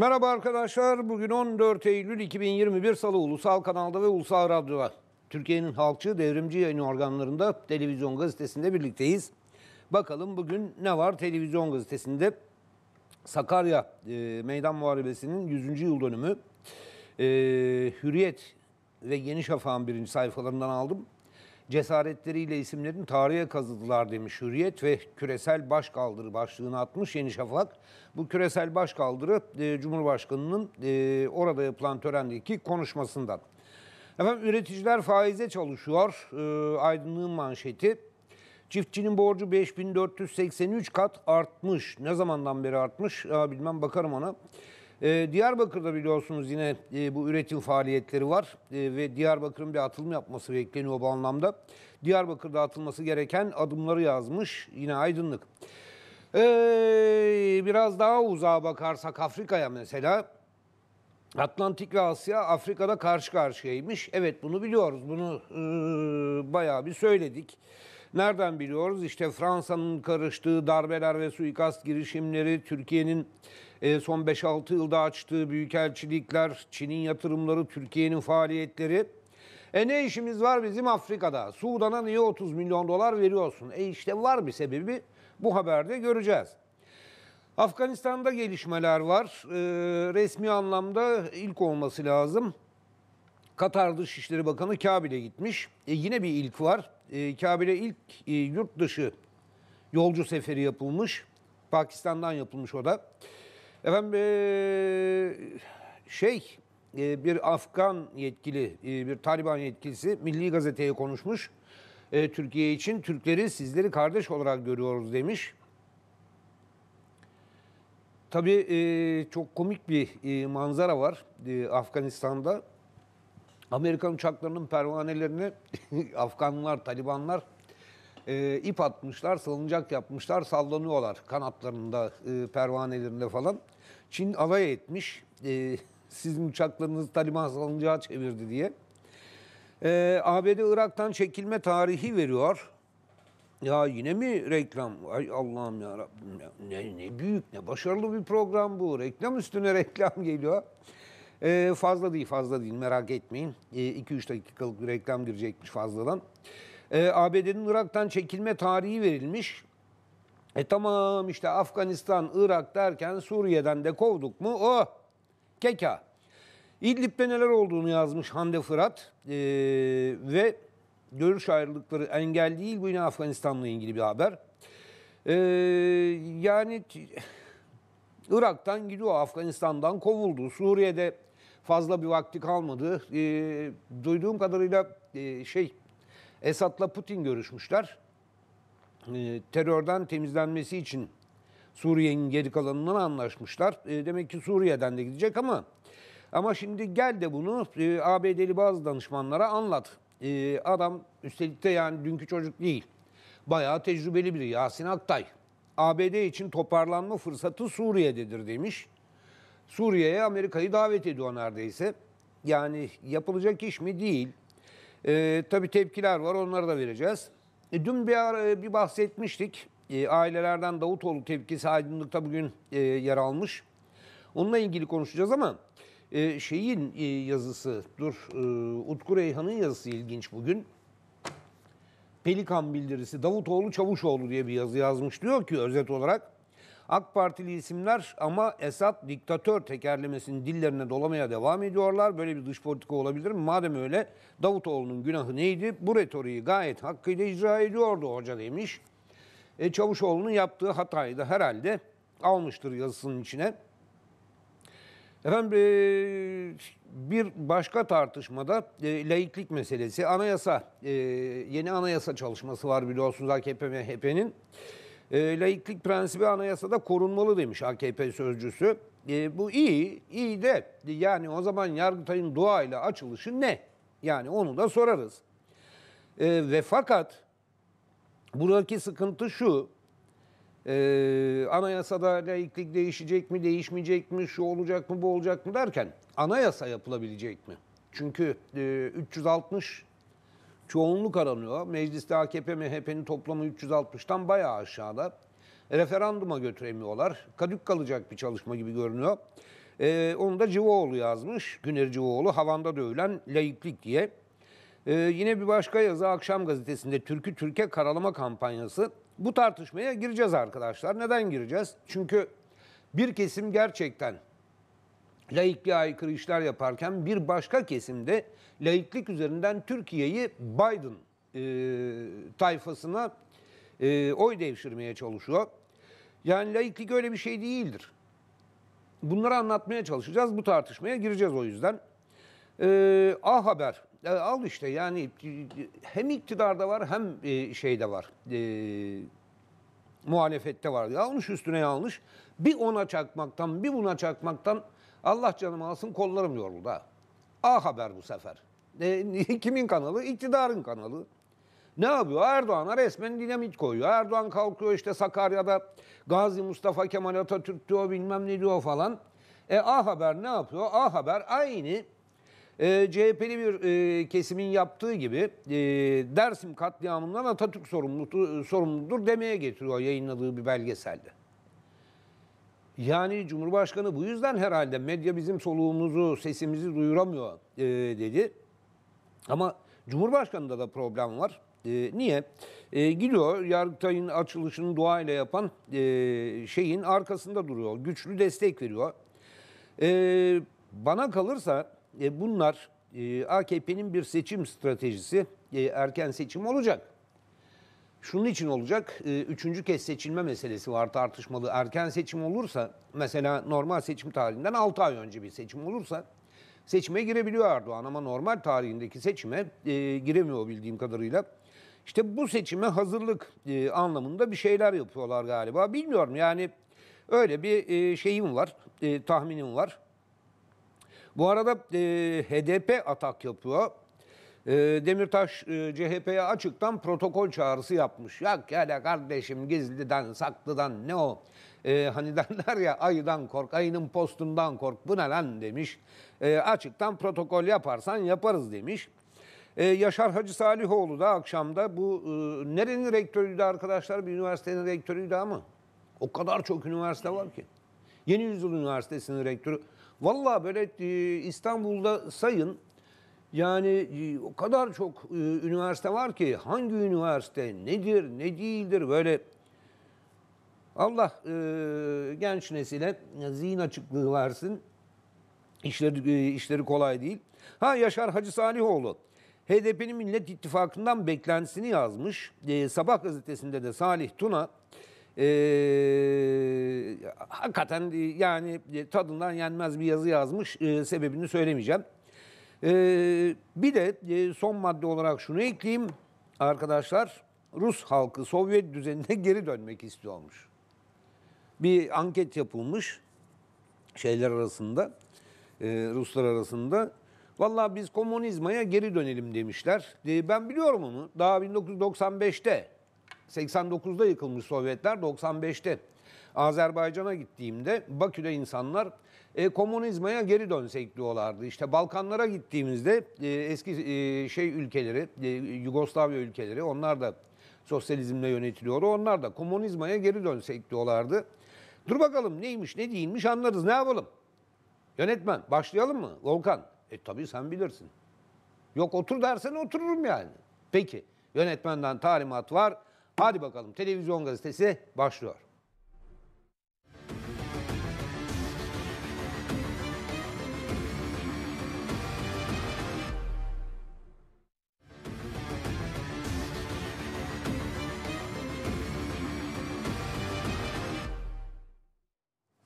Merhaba arkadaşlar. Bugün 14 Eylül 2021 Salı Ulusal Kanal'da ve Ulusal Radyo'da. Türkiye'nin halkçı devrimci yayın organlarında televizyon gazetesinde birlikteyiz. Bakalım bugün ne var televizyon gazetesinde? Sakarya e, Meydan Muharebesi'nin 100. yıl dönümü. E, Hürriyet ve Yeni Şafak'ın birinci sayfalarından aldım cesaretleriyle isimlerini tarihe kazıdılar demiş Hürriyet ve küresel başkaldırı başlığını atmış Yeni Şafak. Bu küresel başkaldırı e, Cumhurbaşkanı'nın e, orada yapılan törendeki konuşmasından. Efendim üreticiler faize çalışıyor. E, aydınlığın manşeti. Çiftçinin borcu 5483 kat artmış. Ne zamandan beri artmış? Aa, bilmem bakarım ona. E, Diyarbakır'da biliyorsunuz yine e, bu üretim faaliyetleri var e, ve Diyarbakır'ın bir atılım yapması bekleniyor bu anlamda. Diyarbakır'da atılması gereken adımları yazmış yine Aydınlık. Ee, biraz daha uzağa bakarsak Afrika'ya mesela Atlantik ve Asya Afrika'da karşı karşıyaymış. Evet bunu biliyoruz. Bunu e, bayağı bir söyledik. Nereden biliyoruz? İşte Fransa'nın karıştığı darbeler ve suikast girişimleri, Türkiye'nin e, son 5-6 yılda açtığı büyükelçilikler, Çin'in yatırımları, Türkiye'nin faaliyetleri. E ne işimiz var bizim Afrika'da? Sudan'a niye 30 milyon dolar veriyorsun? E işte var bir sebebi bu haberde göreceğiz. Afganistan'da gelişmeler var. E, resmi anlamda ilk olması lazım. Katar Dışişleri Bakanı Kabil'e gitmiş. E, yine bir ilk var e, Kabil'e ilk e, yurt dışı yolcu seferi yapılmış. Pakistan'dan yapılmış o da. Efendim e, şey e, bir Afgan yetkili, bir Taliban yetkilisi Milli Gazete'ye konuşmuş. Türkiye için Türkleri sizleri kardeş olarak görüyoruz demiş. Tabii çok komik bir manzara var Afganistan'da. Amerikan uçaklarının pervanelerini Afganlar, Talibanlar e, ip atmışlar, salıncak yapmışlar, sallanıyorlar kanatlarında, e, pervanelerinde falan. Çin alay etmiş, e, sizin uçaklarınızı Taliban salıncağı çevirdi diye. E, ABD Irak'tan çekilme tarihi veriyor. Ya yine mi reklam? Ay Allah'ım ya Rabbim ya. Ne, ne büyük ne başarılı bir program bu. Reklam üstüne reklam geliyor. E, fazla değil fazla değil merak etmeyin. 2-3 e, ee, dakikalık bir reklam girecekmiş fazladan. E, ee, ABD'nin Irak'tan çekilme tarihi verilmiş. E tamam işte Afganistan, Irak derken Suriye'den de kovduk mu? Oh! Keka. İdlib'de neler olduğunu yazmış Hande Fırat e, ve görüş ayrılıkları engel değil. Bu yine Afganistan'la ilgili bir haber. E, yani Irak'tan gidiyor, Afganistan'dan kovuldu. Suriye'de fazla bir vakti kalmadı. E, duyduğum kadarıyla e, şey Esatla Putin görüşmüşler. E, terörden temizlenmesi için Suriye'nin geri kalanından anlaşmışlar. E, demek ki Suriye'den de gidecek ama ama şimdi gel de bunu e, ABD'li bazı danışmanlara anlat. E, adam üstelik de yani dünkü çocuk değil. Bayağı tecrübeli biri Yasin Aktay. ABD için toparlanma fırsatı Suriye'dedir demiş. Suriye'ye Amerika'yı davet ediyor neredeyse. Yani yapılacak iş mi? Değil. E, tabii tepkiler var onları da vereceğiz. E, dün bir, ara, e, bir bahsetmiştik. E, ailelerden Davutoğlu tepkisi aydınlıkta bugün e, yer almış. Onunla ilgili konuşacağız ama e, şeyin e, yazısı, dur e, Utku Reyhan'ın yazısı ilginç bugün. Pelikan bildirisi Davutoğlu Çavuşoğlu diye bir yazı yazmış. Diyor ki özet olarak AK Partili isimler ama Esad diktatör tekerlemesinin dillerine dolamaya devam ediyorlar. Böyle bir dış politika olabilir mi? Madem öyle Davutoğlu'nun günahı neydi? Bu retoriği gayet hakkıyla icra ediyordu hoca demiş. E, Çavuşoğlu'nun yaptığı hatayı da herhalde almıştır yazısının içine. Efendim e, bir başka tartışmada e, laiklik meselesi. Anayasa, e, yeni anayasa çalışması var biliyorsunuz AKP MHP'nin. E, laiklik prensibi anayasada korunmalı demiş AKP sözcüsü. E, bu iyi, iyi de e, yani o zaman Yargıtay'ın doğayla açılışı ne? Yani onu da sorarız. E, ve fakat buradaki sıkıntı şu, e, anayasada laiklik değişecek mi, değişmeyecek mi, şu olacak mı, bu olacak mı derken anayasa yapılabilecek mi? Çünkü e, 360 çoğunluk aranıyor. Mecliste AKP MHP'nin toplamı 360'tan bayağı aşağıda. Referanduma götüremiyorlar. Kadük kalacak bir çalışma gibi görünüyor. Ee, onu da Civoğlu yazmış. Güner Civoğlu havanda dövülen layıklık diye. Ee, yine bir başka yazı akşam gazetesinde Türk'ü Türkiye karalama kampanyası. Bu tartışmaya gireceğiz arkadaşlar. Neden gireceğiz? Çünkü bir kesim gerçekten laikliğe aykırı işler yaparken bir başka kesimde laiklik üzerinden Türkiye'yi Biden e, tayfasına e, oy devşirmeye çalışıyor. Yani laiklik öyle bir şey değildir. Bunları anlatmaya çalışacağız. Bu tartışmaya gireceğiz o yüzden. E, A Haber. E, al işte yani hem iktidarda var hem e, şeyde var. E, muhalefette var. Yanlış üstüne yanlış. Bir ona çakmaktan bir buna çakmaktan Allah canımı alsın kollarım yoruldu ha. A Haber bu sefer. E, kimin kanalı? İktidarın kanalı. Ne yapıyor? Erdoğan'a resmen dinamit koyuyor. Erdoğan kalkıyor işte Sakarya'da Gazi Mustafa Kemal Atatürk diyor bilmem ne diyor falan. E A Haber ne yapıyor? A Haber aynı e, CHP'li bir e, kesimin yaptığı gibi e, Dersim katliamından Atatürk sorumludur, e, sorumludur demeye getiriyor yayınladığı bir belgeselde. Yani Cumhurbaşkanı bu yüzden herhalde medya bizim soluğumuzu, sesimizi duyuramıyor e, dedi. Ama Cumhurbaşkanı'nda da problem var. E, niye? E, gidiyor Yargıtay'ın açılışını duayla yapan e, şeyin arkasında duruyor. Güçlü destek veriyor. E, bana kalırsa e, bunlar e, AKP'nin bir seçim stratejisi. E, erken seçim olacak. Şunun için olacak, e, üçüncü kez seçilme meselesi var tartışmalı. Erken seçim olursa, mesela normal seçim tarihinden 6 ay önce bir seçim olursa seçime girebiliyor Erdoğan ama normal tarihindeki seçime e, giremiyor bildiğim kadarıyla. İşte bu seçime hazırlık e, anlamında bir şeyler yapıyorlar galiba. Bilmiyorum yani öyle bir e, şeyim var, e, tahminim var. Bu arada e, HDP atak yapıyor. Ee, Demirtaş e, CHP'ye açıktan protokol çağrısı yapmış. Ya hele kardeşim gizliden saklıdan ne o? E, hani derler ya ayıdan kork, ayının postundan kork bu ne lan demiş. E, açıktan protokol yaparsan yaparız demiş. Ee, Yaşar Hacı Salihoğlu da akşamda bu e, nerenin rektörüydü arkadaşlar? Bir üniversitenin rektörüydü ama o kadar çok üniversite var ki. Yeni Yüzyıl Üniversitesi'nin rektörü. Valla böyle e, İstanbul'da sayın yani o kadar çok üniversite var ki hangi üniversite nedir ne değildir böyle Allah ıı, genç nesile zihin açıklığı versin. İşleri, ıı, işleri kolay değil. Ha Yaşar Hacı Salihoğlu HDP'nin Millet İttifakı'ndan beklentisini yazmış. E, Sabah gazetesinde de Salih Tuna ıı, e, hakikaten yani tadından yenmez bir yazı yazmış. E, sebebini söylemeyeceğim. Ee, bir de e, son madde olarak şunu ekleyeyim arkadaşlar. Rus halkı Sovyet düzenine geri dönmek istiyormuş. Bir anket yapılmış şeyler arasında, e, Ruslar arasında. Vallahi biz komünizmaya geri dönelim demişler. E, ben biliyorum onu. Daha 1995'te, 89'da yıkılmış Sovyetler, 95'te. Azerbaycan'a gittiğimde Bakü'de insanlar e, komünizmaya geri dönsek diyorlardı. İşte Balkanlara gittiğimizde e, eski e, şey ülkeleri, e, Yugoslavya ülkeleri onlar da sosyalizmle yönetiliyor. Onlar da komünizmaya geri dönsek diyorlardı. Dur bakalım neymiş ne değilmiş anlarız ne yapalım? Yönetmen başlayalım mı Volkan? E tabii sen bilirsin. Yok otur dersen otururum yani. Peki yönetmenden talimat var. Hadi bakalım televizyon gazetesi başlıyor.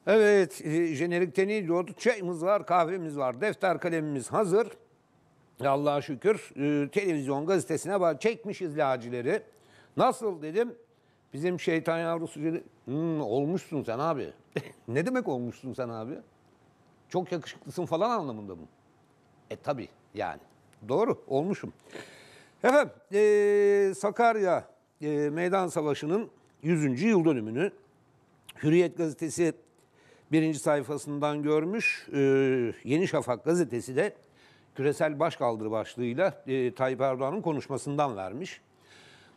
Evet, e, jenerikten iyi diyorduk. Çayımız var, kahvemiz var, defter kalemimiz hazır. E, Allah'a şükür e, televizyon gazetesine bak çekmişiz lacileri. Nasıl dedim, bizim şeytan yavrusu dedi, hmm, olmuşsun sen abi. ne demek olmuşsun sen abi? Çok yakışıklısın falan anlamında mı? E tabi yani. Doğru, olmuşum. Efendim, e, Sakarya e, Meydan Savaşı'nın 100. yıl dönümünü Hürriyet gazetesi birinci sayfasından görmüş. E, Yeni Şafak gazetesi de küresel başkaldırı başlığıyla e, Tayyip Erdoğan'ın konuşmasından vermiş.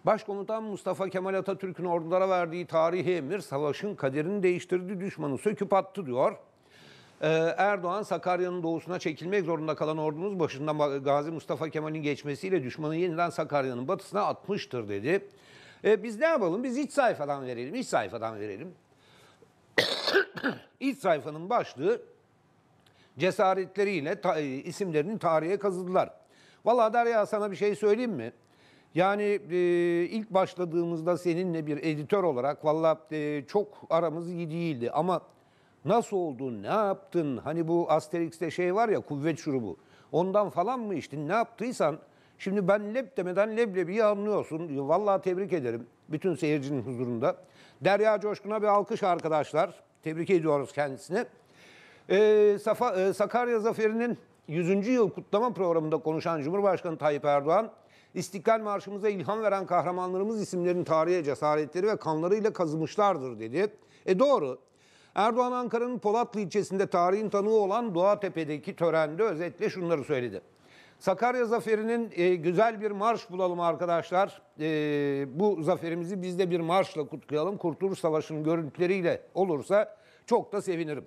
Başkomutan Mustafa Kemal Atatürk'ün ordulara verdiği tarihi emir savaşın kaderini değiştirdi, düşmanı söküp attı diyor. Ee, Erdoğan Sakarya'nın doğusuna çekilmek zorunda kalan ordumuz başından Gazi Mustafa Kemal'in geçmesiyle düşmanı yeniden Sakarya'nın batısına atmıştır dedi. Ee, biz ne yapalım? Biz iç sayfadan verelim, iç sayfadan verelim. İç sayfanın başlığı cesaretleriyle ta, e, isimlerini tarihe kazıdılar. Valla Derya sana bir şey söyleyeyim mi? Yani e, ilk başladığımızda seninle bir editör olarak valla e, çok aramız iyi değildi ama nasıl oldu, ne yaptın? Hani bu Asterix'te şey var ya kuvvet şurubu. Ondan falan mı içtin? Ne yaptıysan şimdi ben lep demeden leblebiyi anlıyorsun. Valla tebrik ederim bütün seyircinin huzurunda. Derya Coşkun'a bir alkış arkadaşlar. Tebrik ediyoruz kendisini. Ee, Safa, e, Sakarya Zaferi'nin 100. yıl kutlama programında konuşan Cumhurbaşkanı Tayyip Erdoğan, İstiklal Marşımıza ilham veren kahramanlarımız isimlerin tarihe cesaretleri ve kanlarıyla kazımışlardır dedi. E doğru. Erdoğan Ankara'nın Polatlı ilçesinde tarihin tanığı olan Doğatepe'deki törende özetle şunları söyledi. Sakarya zaferinin e, güzel bir marş bulalım arkadaşlar. E, bu zaferimizi biz de bir marşla kutlayalım. Kurtuluş Savaşı'nın görüntüleriyle olursa çok da sevinirim.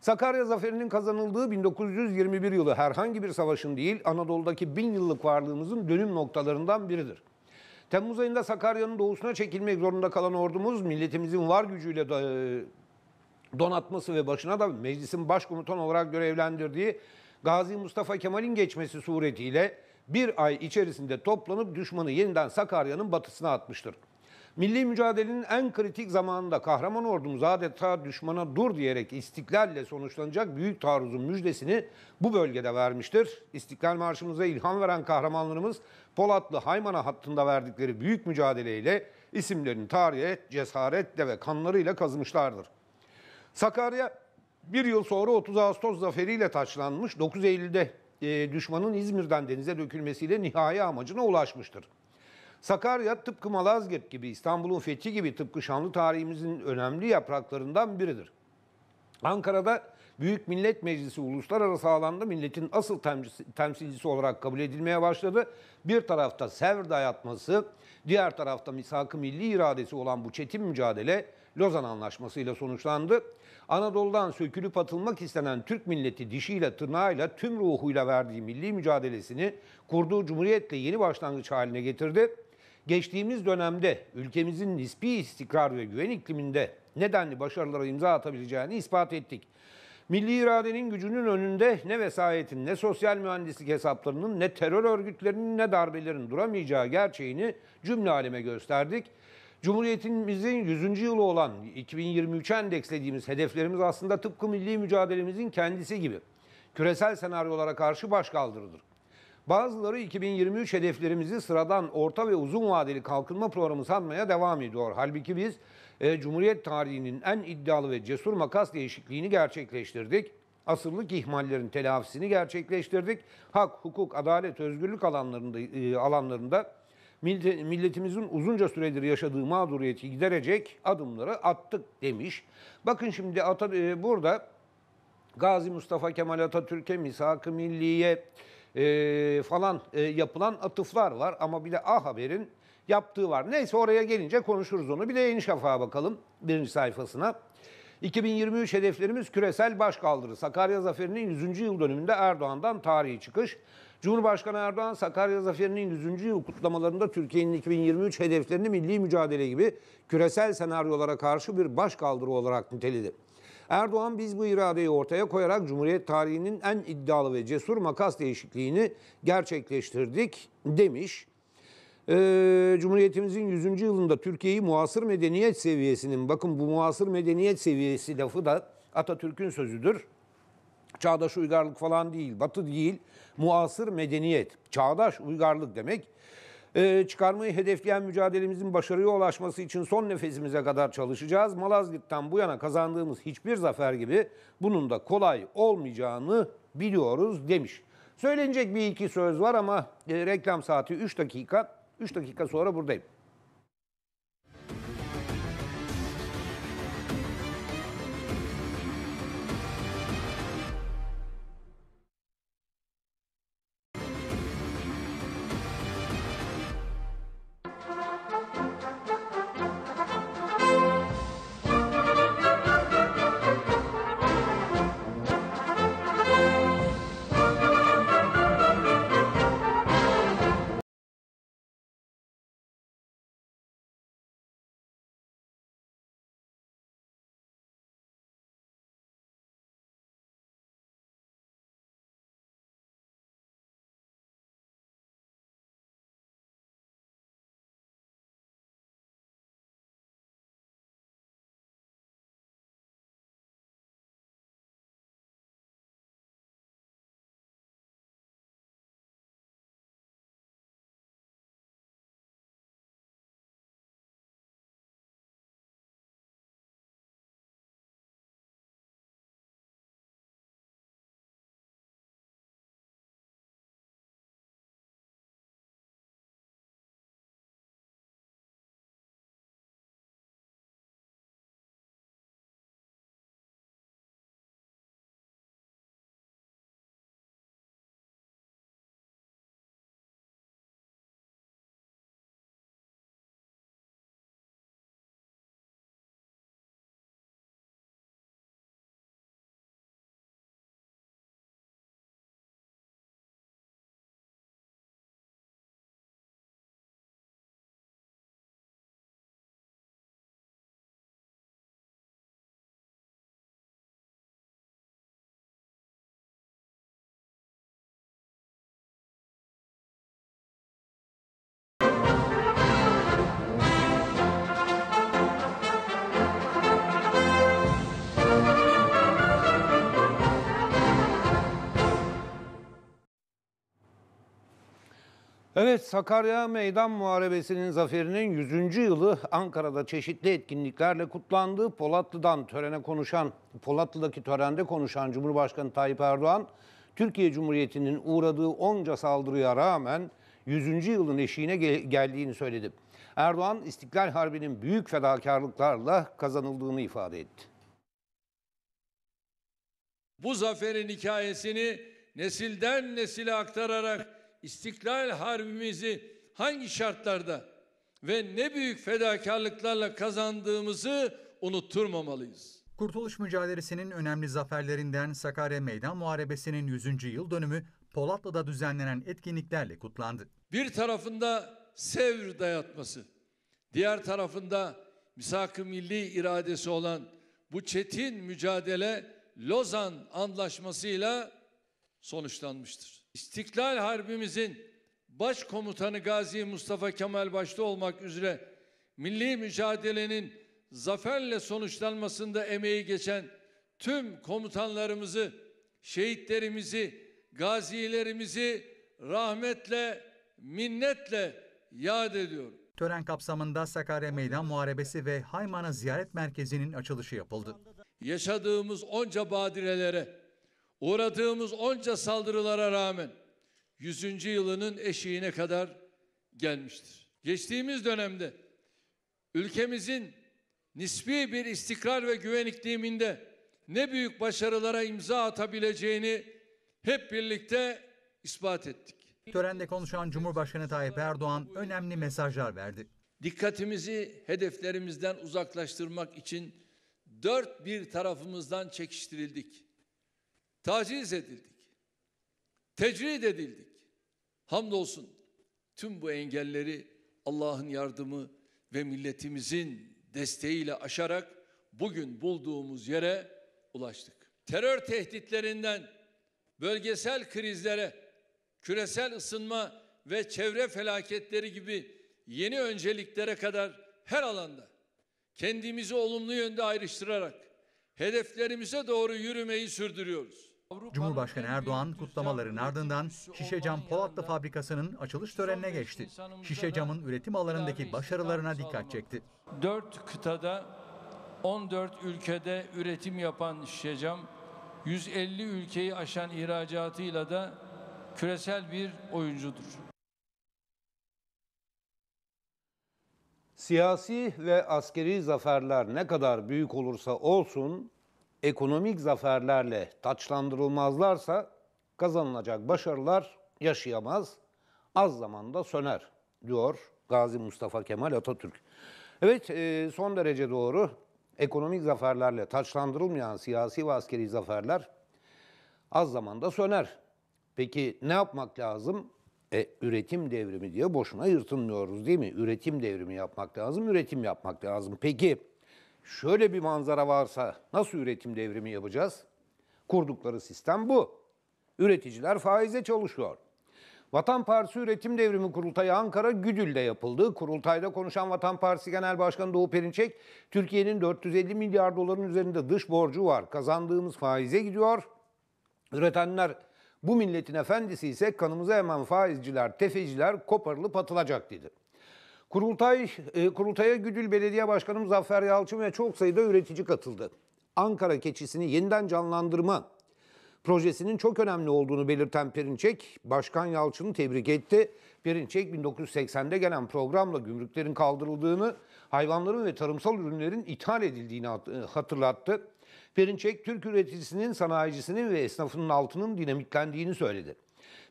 Sakarya Zaferi'nin kazanıldığı 1921 yılı herhangi bir savaşın değil, Anadolu'daki bin yıllık varlığımızın dönüm noktalarından biridir. Temmuz ayında Sakarya'nın doğusuna çekilmek zorunda kalan ordumuz, milletimizin var gücüyle e, donatması ve başına da meclisin başkomutan olarak görevlendirdiği Gazi Mustafa Kemal'in geçmesi suretiyle bir ay içerisinde toplanıp düşmanı yeniden Sakarya'nın batısına atmıştır. Milli mücadelenin en kritik zamanında kahraman ordumuz adeta düşmana dur diyerek istiklalle sonuçlanacak büyük taarruzun müjdesini bu bölgede vermiştir. İstiklal Marşımıza ilham veren kahramanlarımız Polatlı Haymana hattında verdikleri büyük mücadeleyle isimlerini tarihe cesaretle ve kanlarıyla kazımışlardır. Sakarya bir yıl sonra 30 Ağustos zaferiyle taçlanmış, 9 Eylül'de e, düşmanın İzmir'den denize dökülmesiyle nihai amacına ulaşmıştır. Sakarya tıpkı Malazgirt gibi İstanbul'un fethi gibi tıpkı şanlı tarihimizin önemli yapraklarından biridir. Ankara'da Büyük Millet Meclisi uluslararası alanda milletin asıl temsilcisi olarak kabul edilmeye başladı. Bir tarafta Sevr dayatması, diğer tarafta misak-ı milli iradesi olan bu çetin mücadele Lozan Anlaşması ile sonuçlandı. Anadolu'dan sökülüp atılmak istenen Türk milleti dişiyle tırnağıyla tüm ruhuyla verdiği milli mücadelesini kurduğu cumhuriyetle yeni başlangıç haline getirdi. Geçtiğimiz dönemde ülkemizin nispi istikrar ve güven ikliminde nedenli başarılara imza atabileceğini ispat ettik. Milli iradenin gücünün önünde ne vesayetin, ne sosyal mühendislik hesaplarının, ne terör örgütlerinin, ne darbelerin duramayacağı gerçeğini cümle aleme gösterdik. Cumhuriyetimizin 100. yılı olan 2023 endekslediğimiz hedeflerimiz aslında tıpkı milli mücadelemizin kendisi gibi. Küresel senaryolara karşı başkaldırıdır. Bazıları 2023 hedeflerimizi sıradan orta ve uzun vadeli kalkınma programı sanmaya devam ediyor. Halbuki biz e, Cumhuriyet tarihinin en iddialı ve cesur makas değişikliğini gerçekleştirdik. Asırlık ihmallerin telafisini gerçekleştirdik. Hak, hukuk, adalet, özgürlük alanlarında e, alanlarında milletimizin uzunca süredir yaşadığı mağduriyeti giderecek adımları attık demiş. Bakın şimdi e, burada Gazi Mustafa Kemal Atatürk'e misak-ı milliye e, falan e, yapılan atıflar var ama bir de A Haber'in yaptığı var. Neyse oraya gelince konuşuruz onu. Bir de Yeni Şafak'a bakalım birinci sayfasına. 2023 hedeflerimiz küresel başkaldırı. Sakarya Zaferi'nin 100. yıl dönümünde Erdoğan'dan tarihi çıkış. Cumhurbaşkanı Erdoğan Sakarya Zaferi'nin 100. yıl kutlamalarında Türkiye'nin 2023 hedeflerini milli mücadele gibi küresel senaryolara karşı bir başkaldırı olarak niteledi. Erdoğan biz bu iradeyi ortaya koyarak Cumhuriyet tarihinin en iddialı ve cesur makas değişikliğini gerçekleştirdik demiş. Ee, Cumhuriyetimizin 100. yılında Türkiye'yi muasır medeniyet seviyesinin, bakın bu muasır medeniyet seviyesi lafı da Atatürk'ün sözüdür. Çağdaş uygarlık falan değil, batı değil muasır medeniyet, çağdaş uygarlık demek. Ee, çıkarmayı hedefleyen mücadelemizin başarıya ulaşması için son nefesimize kadar çalışacağız. Malazgirt'ten bu yana kazandığımız hiçbir zafer gibi bunun da kolay olmayacağını biliyoruz demiş. Söylenecek bir iki söz var ama e, reklam saati 3 dakika. 3 dakika sonra buradayım. Evet Sakarya Meydan Muharebesi'nin zaferinin 100. yılı Ankara'da çeşitli etkinliklerle kutlandı. Polatlı'dan törene konuşan, Polatlı'daki törende konuşan Cumhurbaşkanı Tayyip Erdoğan, Türkiye Cumhuriyeti'nin uğradığı onca saldırıya rağmen 100. yılın eşiğine gel geldiğini söyledi. Erdoğan, İstiklal Harbi'nin büyük fedakarlıklarla kazanıldığını ifade etti. Bu zaferin hikayesini nesilden nesile aktararak İstiklal Harbimizi hangi şartlarda ve ne büyük fedakarlıklarla kazandığımızı unutturmamalıyız. Kurtuluş mücadelesinin önemli zaferlerinden Sakarya Meydan Muharebesi'nin 100. yıl dönümü Polatlı'da düzenlenen etkinliklerle kutlandı. Bir tarafında Sevr dayatması, diğer tarafında misak-ı milli iradesi olan bu çetin mücadele Lozan Antlaşmasıyla sonuçlanmıştır. İstiklal Harbimizin Başkomutanı Gazi Mustafa Kemal başta olmak üzere milli mücadelenin zaferle sonuçlanmasında emeği geçen tüm komutanlarımızı, şehitlerimizi, gazilerimizi rahmetle, minnetle yad ediyorum. Tören kapsamında Sakarya Meydan Muharebesi ve Haymana Ziyaret Merkezi'nin açılışı yapıldı. Yaşadığımız onca badirelere, Uğradığımız onca saldırılara rağmen 100. yılının eşiğine kadar gelmiştir. Geçtiğimiz dönemde ülkemizin nispi bir istikrar ve güven ikliminde ne büyük başarılara imza atabileceğini hep birlikte ispat ettik. Törende konuşan Cumhurbaşkanı Tayyip Erdoğan önemli mesajlar verdi. Dikkatimizi hedeflerimizden uzaklaştırmak için dört bir tarafımızdan çekiştirildik. Taciz edildik. Tecrid edildik. Hamdolsun tüm bu engelleri Allah'ın yardımı ve milletimizin desteğiyle aşarak bugün bulduğumuz yere ulaştık. Terör tehditlerinden bölgesel krizlere, küresel ısınma ve çevre felaketleri gibi yeni önceliklere kadar her alanda kendimizi olumlu yönde ayrıştırarak hedeflerimize doğru yürümeyi sürdürüyoruz. Cumhurbaşkanı Erdoğan kutlamaların ardından Şişe Cam Polatlı Fabrikası'nın açılış törenine geçti. Şişe Cam'ın üretim alanındaki başarılarına dikkat çekti. 4 kıtada 14 ülkede üretim yapan Şişe Cam 150 ülkeyi aşan ihracatıyla da küresel bir oyuncudur. Siyasi ve askeri zaferler ne kadar büyük olursa olsun ekonomik zaferlerle taçlandırılmazlarsa kazanılacak başarılar yaşayamaz, az zamanda söner diyor Gazi Mustafa Kemal Atatürk. Evet e, son derece doğru. Ekonomik zaferlerle taçlandırılmayan siyasi ve askeri zaferler az zamanda söner. Peki ne yapmak lazım? E, üretim devrimi diye boşuna yırtınmıyoruz değil mi? Üretim devrimi yapmak lazım, üretim yapmak lazım. Peki şöyle bir manzara varsa nasıl üretim devrimi yapacağız? Kurdukları sistem bu. Üreticiler faize çalışıyor. Vatan Partisi Üretim Devrimi Kurultayı Ankara Güdül'de yapıldı. Kurultayda konuşan Vatan Partisi Genel Başkanı Doğu Perinçek, Türkiye'nin 450 milyar doların üzerinde dış borcu var. Kazandığımız faize gidiyor. Üretenler bu milletin efendisi ise kanımıza hemen faizciler, tefeciler koparılıp atılacak dedi. Kurultay, e, kurultaya Güdül Belediye Başkanı Zafer Yalçın ve çok sayıda üretici katıldı. Ankara keçisini yeniden canlandırma projesinin çok önemli olduğunu belirten Perinçek, Başkan Yalçın'ı tebrik etti. Perinçek 1980'de gelen programla gümrüklerin kaldırıldığını, hayvanların ve tarımsal ürünlerin ithal edildiğini e, hatırlattı. Perinçek, Türk üreticisinin, sanayicisinin ve esnafının altının dinamitlendiğini söyledi.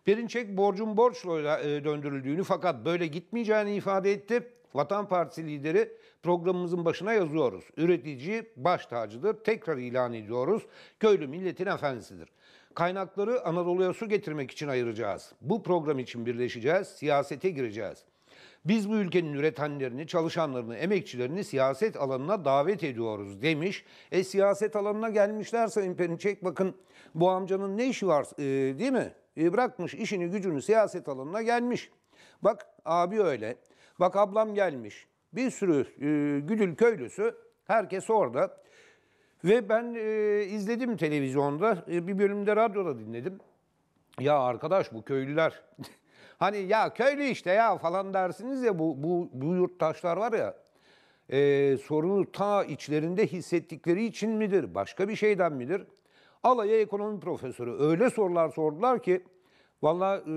Perinçek borcun borçla e, döndürüldüğünü fakat böyle gitmeyeceğini ifade etti. Vatan Partisi lideri programımızın başına yazıyoruz. Üretici baş tacıdır. Tekrar ilan ediyoruz. Köylü milletin efendisidir. Kaynakları Anadolu'ya su getirmek için ayıracağız. Bu program için birleşeceğiz, siyasete gireceğiz. Biz bu ülkenin üretenlerini, çalışanlarını, emekçilerini siyaset alanına davet ediyoruz demiş. E siyaset alanına gelmişler Sayın Perinçek bakın bu amcanın ne işi var e, değil mi? E, bırakmış işini gücünü siyaset alanına gelmiş. Bak abi öyle. Bak ablam gelmiş. Bir sürü e, Güdül köylüsü herkes orada. Ve ben e, izledim televizyonda. E, bir bölümde radyoda dinledim. Ya arkadaş bu köylüler hani ya köylü işte ya falan dersiniz ya bu bu, bu yurttaşlar var ya e, sorunu ta içlerinde hissettikleri için midir? Başka bir şeyden midir? Alaya ekonomi profesörü. Öyle sorular sordular ki valla e,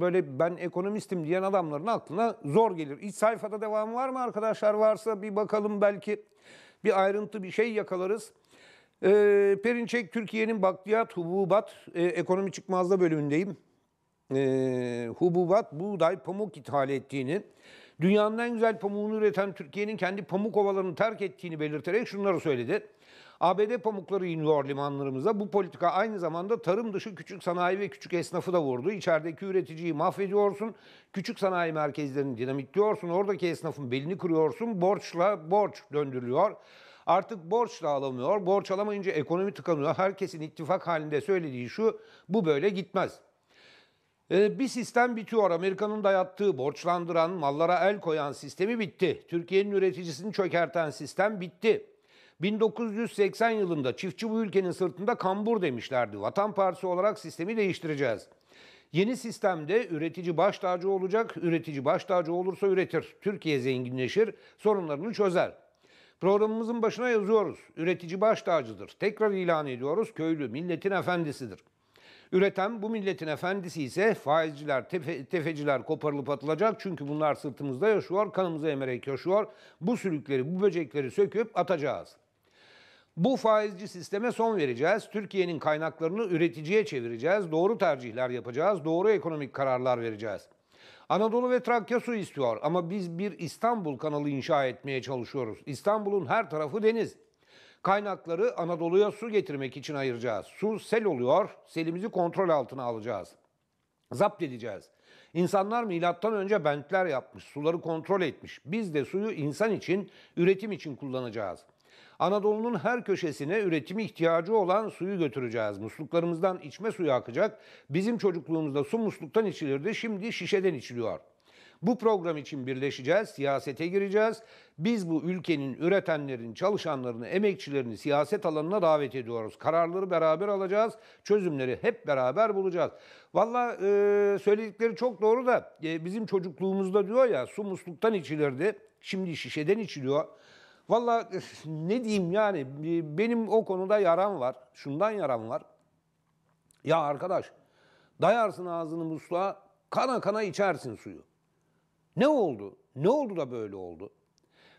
böyle ben ekonomistim diyen adamların aklına zor gelir. İç sayfada devamı var mı arkadaşlar? Varsa bir bakalım belki bir ayrıntı bir şey yakalarız. E, Perinçek Türkiye'nin bakliyat, hububat, e, ekonomi çıkmazda bölümündeyim. E, hububat, buğday, pamuk ithal ettiğini, dünyanın en güzel pamuğunu üreten Türkiye'nin kendi pamuk ovalarını terk ettiğini belirterek şunları söyledi. ABD pamukları iniyor limanlarımıza. Bu politika aynı zamanda tarım dışı küçük sanayi ve küçük esnafı da vurdu. İçerideki üreticiyi mahvediyorsun. Küçük sanayi merkezlerini dinamitliyorsun. Oradaki esnafın belini kırıyorsun. Borçla borç döndürülüyor. Artık borç da alamıyor. Borç alamayınca ekonomi tıkanıyor. Herkesin ittifak halinde söylediği şu, bu böyle gitmez. Ee, bir sistem bitiyor. Amerika'nın dayattığı, borçlandıran, mallara el koyan sistemi bitti. Türkiye'nin üreticisini çökerten sistem bitti. 1980 yılında çiftçi bu ülkenin sırtında kambur demişlerdi. Vatan Partisi olarak sistemi değiştireceğiz. Yeni sistemde üretici baş tacı olacak. Üretici baş tacı olursa üretir. Türkiye zenginleşir, sorunlarını çözer. Programımızın başına yazıyoruz. Üretici baş tacıdır. Tekrar ilan ediyoruz. Köylü milletin efendisidir. Üreten bu milletin efendisi ise faizciler, tefe, tefeciler koparılıp atılacak. Çünkü bunlar sırtımızda yaşıyor, kanımıza emerek yaşıyor. Bu sülükleri, bu böcekleri söküp atacağız.'' Bu faizci sisteme son vereceğiz. Türkiye'nin kaynaklarını üreticiye çevireceğiz. Doğru tercihler yapacağız. Doğru ekonomik kararlar vereceğiz. Anadolu ve Trakya su istiyor ama biz bir İstanbul kanalı inşa etmeye çalışıyoruz. İstanbul'un her tarafı deniz. Kaynakları Anadolu'ya su getirmek için ayıracağız. Su sel oluyor. Selimizi kontrol altına alacağız. Zapt edeceğiz. İnsanlar milattan önce bentler yapmış, suları kontrol etmiş. Biz de suyu insan için, üretim için kullanacağız.'' Anadolu'nun her köşesine üretimi ihtiyacı olan suyu götüreceğiz. Musluklarımızdan içme suyu akacak. Bizim çocukluğumuzda su musluktan içilirdi, şimdi şişeden içiliyor. Bu program için birleşeceğiz, siyasete gireceğiz. Biz bu ülkenin üretenlerin, çalışanlarını, emekçilerini siyaset alanına davet ediyoruz. Kararları beraber alacağız, çözümleri hep beraber bulacağız. Valla e, söyledikleri çok doğru da e, bizim çocukluğumuzda diyor ya su musluktan içilirdi, şimdi şişeden içiliyor. Valla ne diyeyim yani benim o konuda yaram var. Şundan yaram var. Ya arkadaş dayarsın ağzını musluğa kana kana içersin suyu. Ne oldu? Ne oldu da böyle oldu?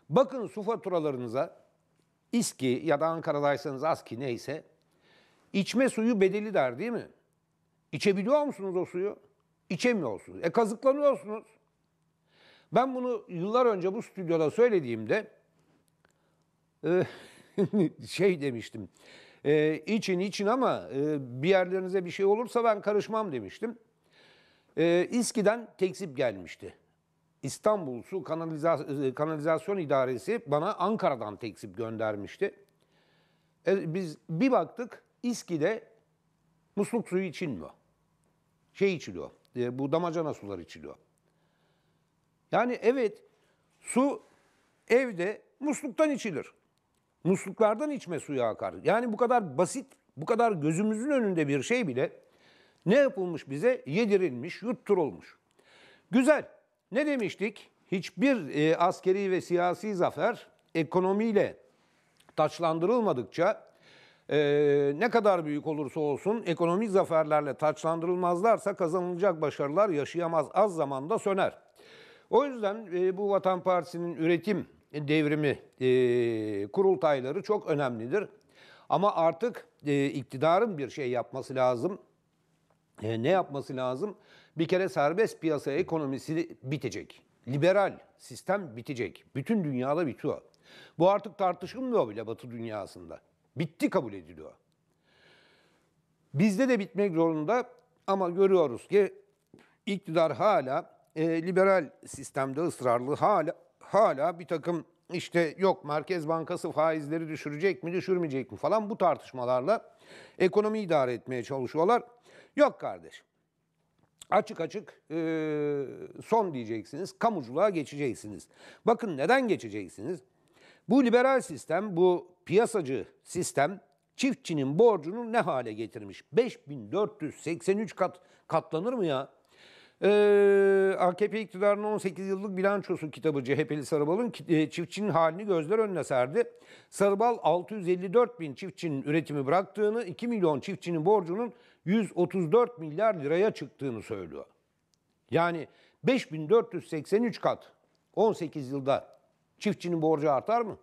Bakın su faturalarınıza İSKİ ya da Ankara'daysanız ASKİ neyse içme suyu bedeli der değil mi? İçebiliyor musunuz o suyu? İçemiyorsunuz. E kazıklanıyorsunuz. Ben bunu yıllar önce bu stüdyoda söylediğimde ee, şey demiştim. E, için için ama e, bir yerlerinize bir şey olursa ben karışmam demiştim. E, İSKİ'den tekzip gelmişti. İstanbul Su e, Kanalizasyon İdaresi bana Ankara'dan tekzip göndermişti. E, biz bir baktık İSKİ'de musluk suyu içilmiyor. Şey içiliyor, bu damacana suları içiliyor. Yani evet su evde musluktan içilir. Musluklardan içme suyu akar. Yani bu kadar basit, bu kadar gözümüzün önünde bir şey bile ne yapılmış bize? Yedirilmiş, yutturulmuş. Güzel. Ne demiştik? Hiçbir e, askeri ve siyasi zafer ekonomiyle taçlandırılmadıkça e, ne kadar büyük olursa olsun ekonomik zaferlerle taçlandırılmazlarsa kazanılacak başarılar yaşayamaz az zamanda söner. O yüzden e, bu Vatan Partisi'nin üretim devrimi, e, kurultayları çok önemlidir. Ama artık e, iktidarın bir şey yapması lazım. E, ne yapması lazım? Bir kere serbest piyasa ekonomisi bitecek. Liberal sistem bitecek. Bütün dünyada bitiyor. Bu artık tartışılmıyor bile Batı dünyasında. Bitti kabul ediliyor. Bizde de bitmek zorunda ama görüyoruz ki iktidar hala e, liberal sistemde ısrarlı, hala hala bir takım işte yok Merkez Bankası faizleri düşürecek mi düşürmeyecek mi falan bu tartışmalarla ekonomi idare etmeye çalışıyorlar. Yok kardeş açık açık e, son diyeceksiniz kamuculuğa geçeceksiniz. Bakın neden geçeceksiniz? Bu liberal sistem bu piyasacı sistem çiftçinin borcunu ne hale getirmiş? 5483 kat katlanır mı ya? Ee, AKP iktidarının 18 yıllık bilançosu kitabı CHP'li Sarıbal'ın e, çiftçinin halini gözler önüne serdi. Sarıbal 654 bin çiftçinin üretimi bıraktığını, 2 milyon çiftçinin borcunun 134 milyar liraya çıktığını söylüyor. Yani 5483 kat 18 yılda çiftçinin borcu artar mı?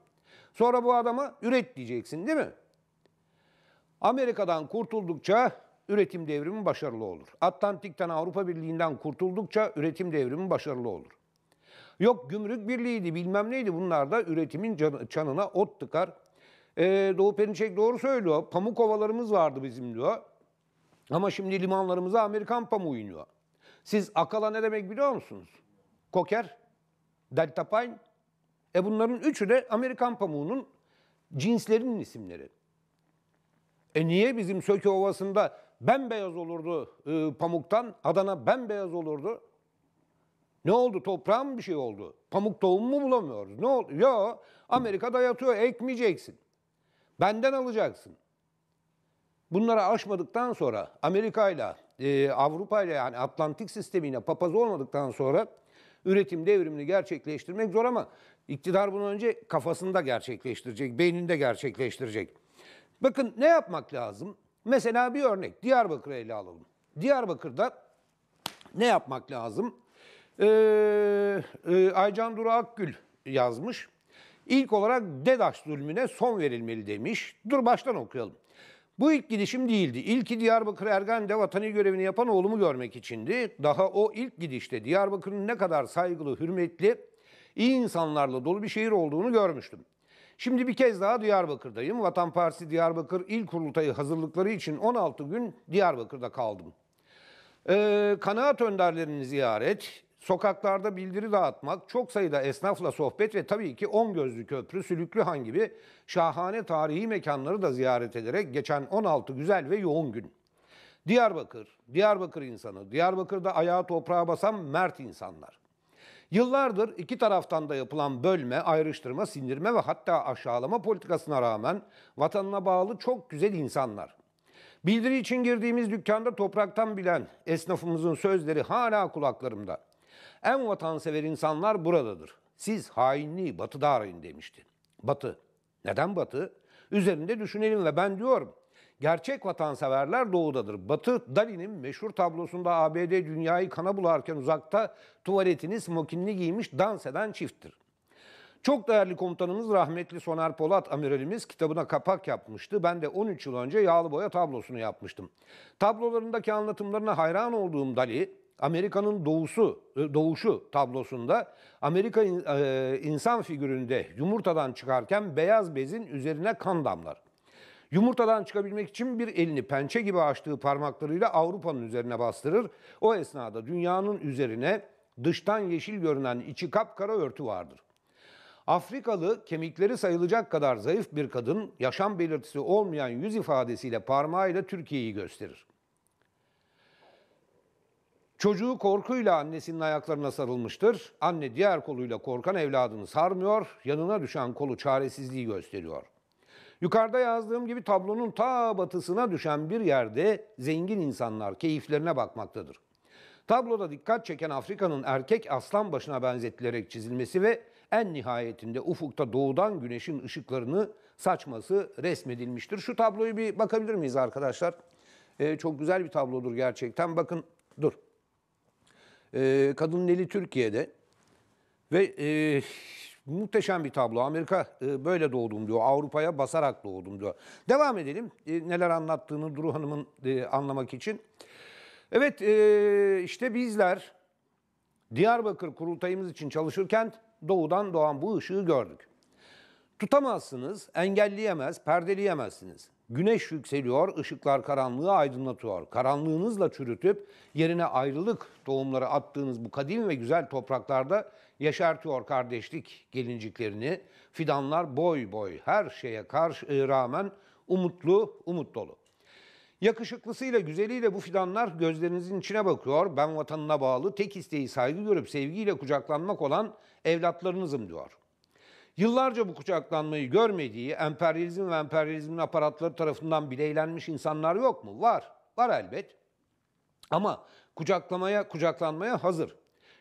Sonra bu adama üret diyeceksin değil mi? Amerika'dan kurtuldukça üretim devrimi başarılı olur. Atlantik'ten Avrupa Birliği'nden kurtuldukça üretim devrimi başarılı olur. Yok gümrük birliğiydi bilmem neydi bunlar da üretimin can, çanına ot tıkar. Ee, Doğu Perinçek doğru söylüyor. Pamuk ovalarımız vardı bizim diyor. Ama şimdi limanlarımıza Amerikan pamuğu iniyor. Siz akala ne demek biliyor musunuz? Koker, Delta Pine. E bunların üçü de Amerikan pamuğunun cinslerinin isimleri. E niye bizim Söke Ovası'nda bembeyaz olurdu e, pamuktan, Adana bembeyaz olurdu. Ne oldu? Toprağa bir şey oldu? Pamuk tohum mu bulamıyoruz? Ne oldu? Yo, Amerika'da yatıyor, ekmeyeceksin. Benden alacaksın. Bunları aşmadıktan sonra Amerika ile Avrupa ile yani Atlantik sistemiyle papaz olmadıktan sonra üretim devrimini gerçekleştirmek zor ama iktidar bunu önce kafasında gerçekleştirecek, beyninde gerçekleştirecek. Bakın ne yapmak lazım? Mesela bir örnek Diyarbakır'ı ele alalım. Diyarbakır'da ne yapmak lazım? Ee, e, Aycan Duru Akgül yazmış. İlk olarak DEDAŞ zulmüne son verilmeli demiş. Dur baştan okuyalım. Bu ilk gidişim değildi. İlki Diyarbakır Ergen'de vatani görevini yapan oğlumu görmek içindi. Daha o ilk gidişte Diyarbakır'ın ne kadar saygılı, hürmetli, iyi insanlarla dolu bir şehir olduğunu görmüştüm. Şimdi bir kez daha Diyarbakır'dayım. Vatan Partisi Diyarbakır İl Kurultayı hazırlıkları için 16 gün Diyarbakır'da kaldım. Ee, kanaat önderlerini ziyaret, sokaklarda bildiri dağıtmak, çok sayıda esnafla sohbet ve tabii ki On Gözlü Köprü, Sülüklühan gibi şahane tarihi mekanları da ziyaret ederek geçen 16 güzel ve yoğun gün. Diyarbakır, Diyarbakır insanı, Diyarbakır'da ayağa toprağa basan mert insanlar. Yıllardır iki taraftan da yapılan bölme, ayrıştırma, sindirme ve hatta aşağılama politikasına rağmen vatanına bağlı çok güzel insanlar. Bildiri için girdiğimiz dükkanda topraktan bilen esnafımızın sözleri hala kulaklarımda. En vatansever insanlar buradadır. Siz hainliği batıda arayın demişti. Batı. Neden batı? Üzerinde düşünelim ve ben diyorum Gerçek vatanseverler doğudadır. Batı Dali'nin meşhur tablosunda ABD dünyayı kana bularken uzakta tuvaletini smokinli giymiş dans eden çifttir. Çok değerli komutanımız rahmetli Soner Polat amiralimiz kitabına kapak yapmıştı. Ben de 13 yıl önce yağlı boya tablosunu yapmıştım. Tablolarındaki anlatımlarına hayran olduğum Dali, Amerika'nın doğusu, e, doğuşu tablosunda Amerika e, insan figüründe yumurtadan çıkarken beyaz bezin üzerine kan damlar. Yumurtadan çıkabilmek için bir elini pençe gibi açtığı parmaklarıyla Avrupa'nın üzerine bastırır. O esnada dünyanın üzerine dıştan yeşil görünen içi kapkara örtü vardır. Afrikalı kemikleri sayılacak kadar zayıf bir kadın yaşam belirtisi olmayan yüz ifadesiyle parmağıyla Türkiye'yi gösterir. Çocuğu korkuyla annesinin ayaklarına sarılmıştır. Anne diğer koluyla korkan evladını sarmıyor, yanına düşen kolu çaresizliği gösteriyor. Yukarıda yazdığım gibi tablonun ta batısına düşen bir yerde zengin insanlar keyiflerine bakmaktadır. Tabloda dikkat çeken Afrika'nın erkek aslan başına benzetilerek çizilmesi ve en nihayetinde ufukta doğudan güneşin ışıklarını saçması resmedilmiştir. Şu tabloyu bir bakabilir miyiz arkadaşlar? Ee, çok güzel bir tablodur gerçekten. Bakın dur. Ee, kadının eli Türkiye'de ve e, Muhteşem bir tablo. Amerika e, böyle doğdum diyor. Avrupa'ya basarak doğdum diyor. Devam edelim. E, neler anlattığını Duru Hanım'ın e, anlamak için. Evet işte bizler Diyarbakır kurultayımız için çalışırken doğudan doğan bu ışığı gördük. Tutamazsınız, engelleyemez, perdeleyemezsiniz. Güneş yükseliyor, ışıklar karanlığı aydınlatıyor. Karanlığınızla çürütüp yerine ayrılık doğumları attığınız bu kadim ve güzel topraklarda Yeşertiyor kardeşlik gelinciklerini. Fidanlar boy boy her şeye karşı e, rağmen umutlu, umut dolu. Yakışıklısıyla, güzeliyle bu fidanlar gözlerinizin içine bakıyor. Ben vatanına bağlı, tek isteği saygı görüp sevgiyle kucaklanmak olan evlatlarınızım diyor. Yıllarca bu kucaklanmayı görmediği emperyalizm ve emperyalizmin aparatları tarafından bileylenmiş insanlar yok mu? Var. Var elbet. Ama kucaklamaya, kucaklanmaya hazır.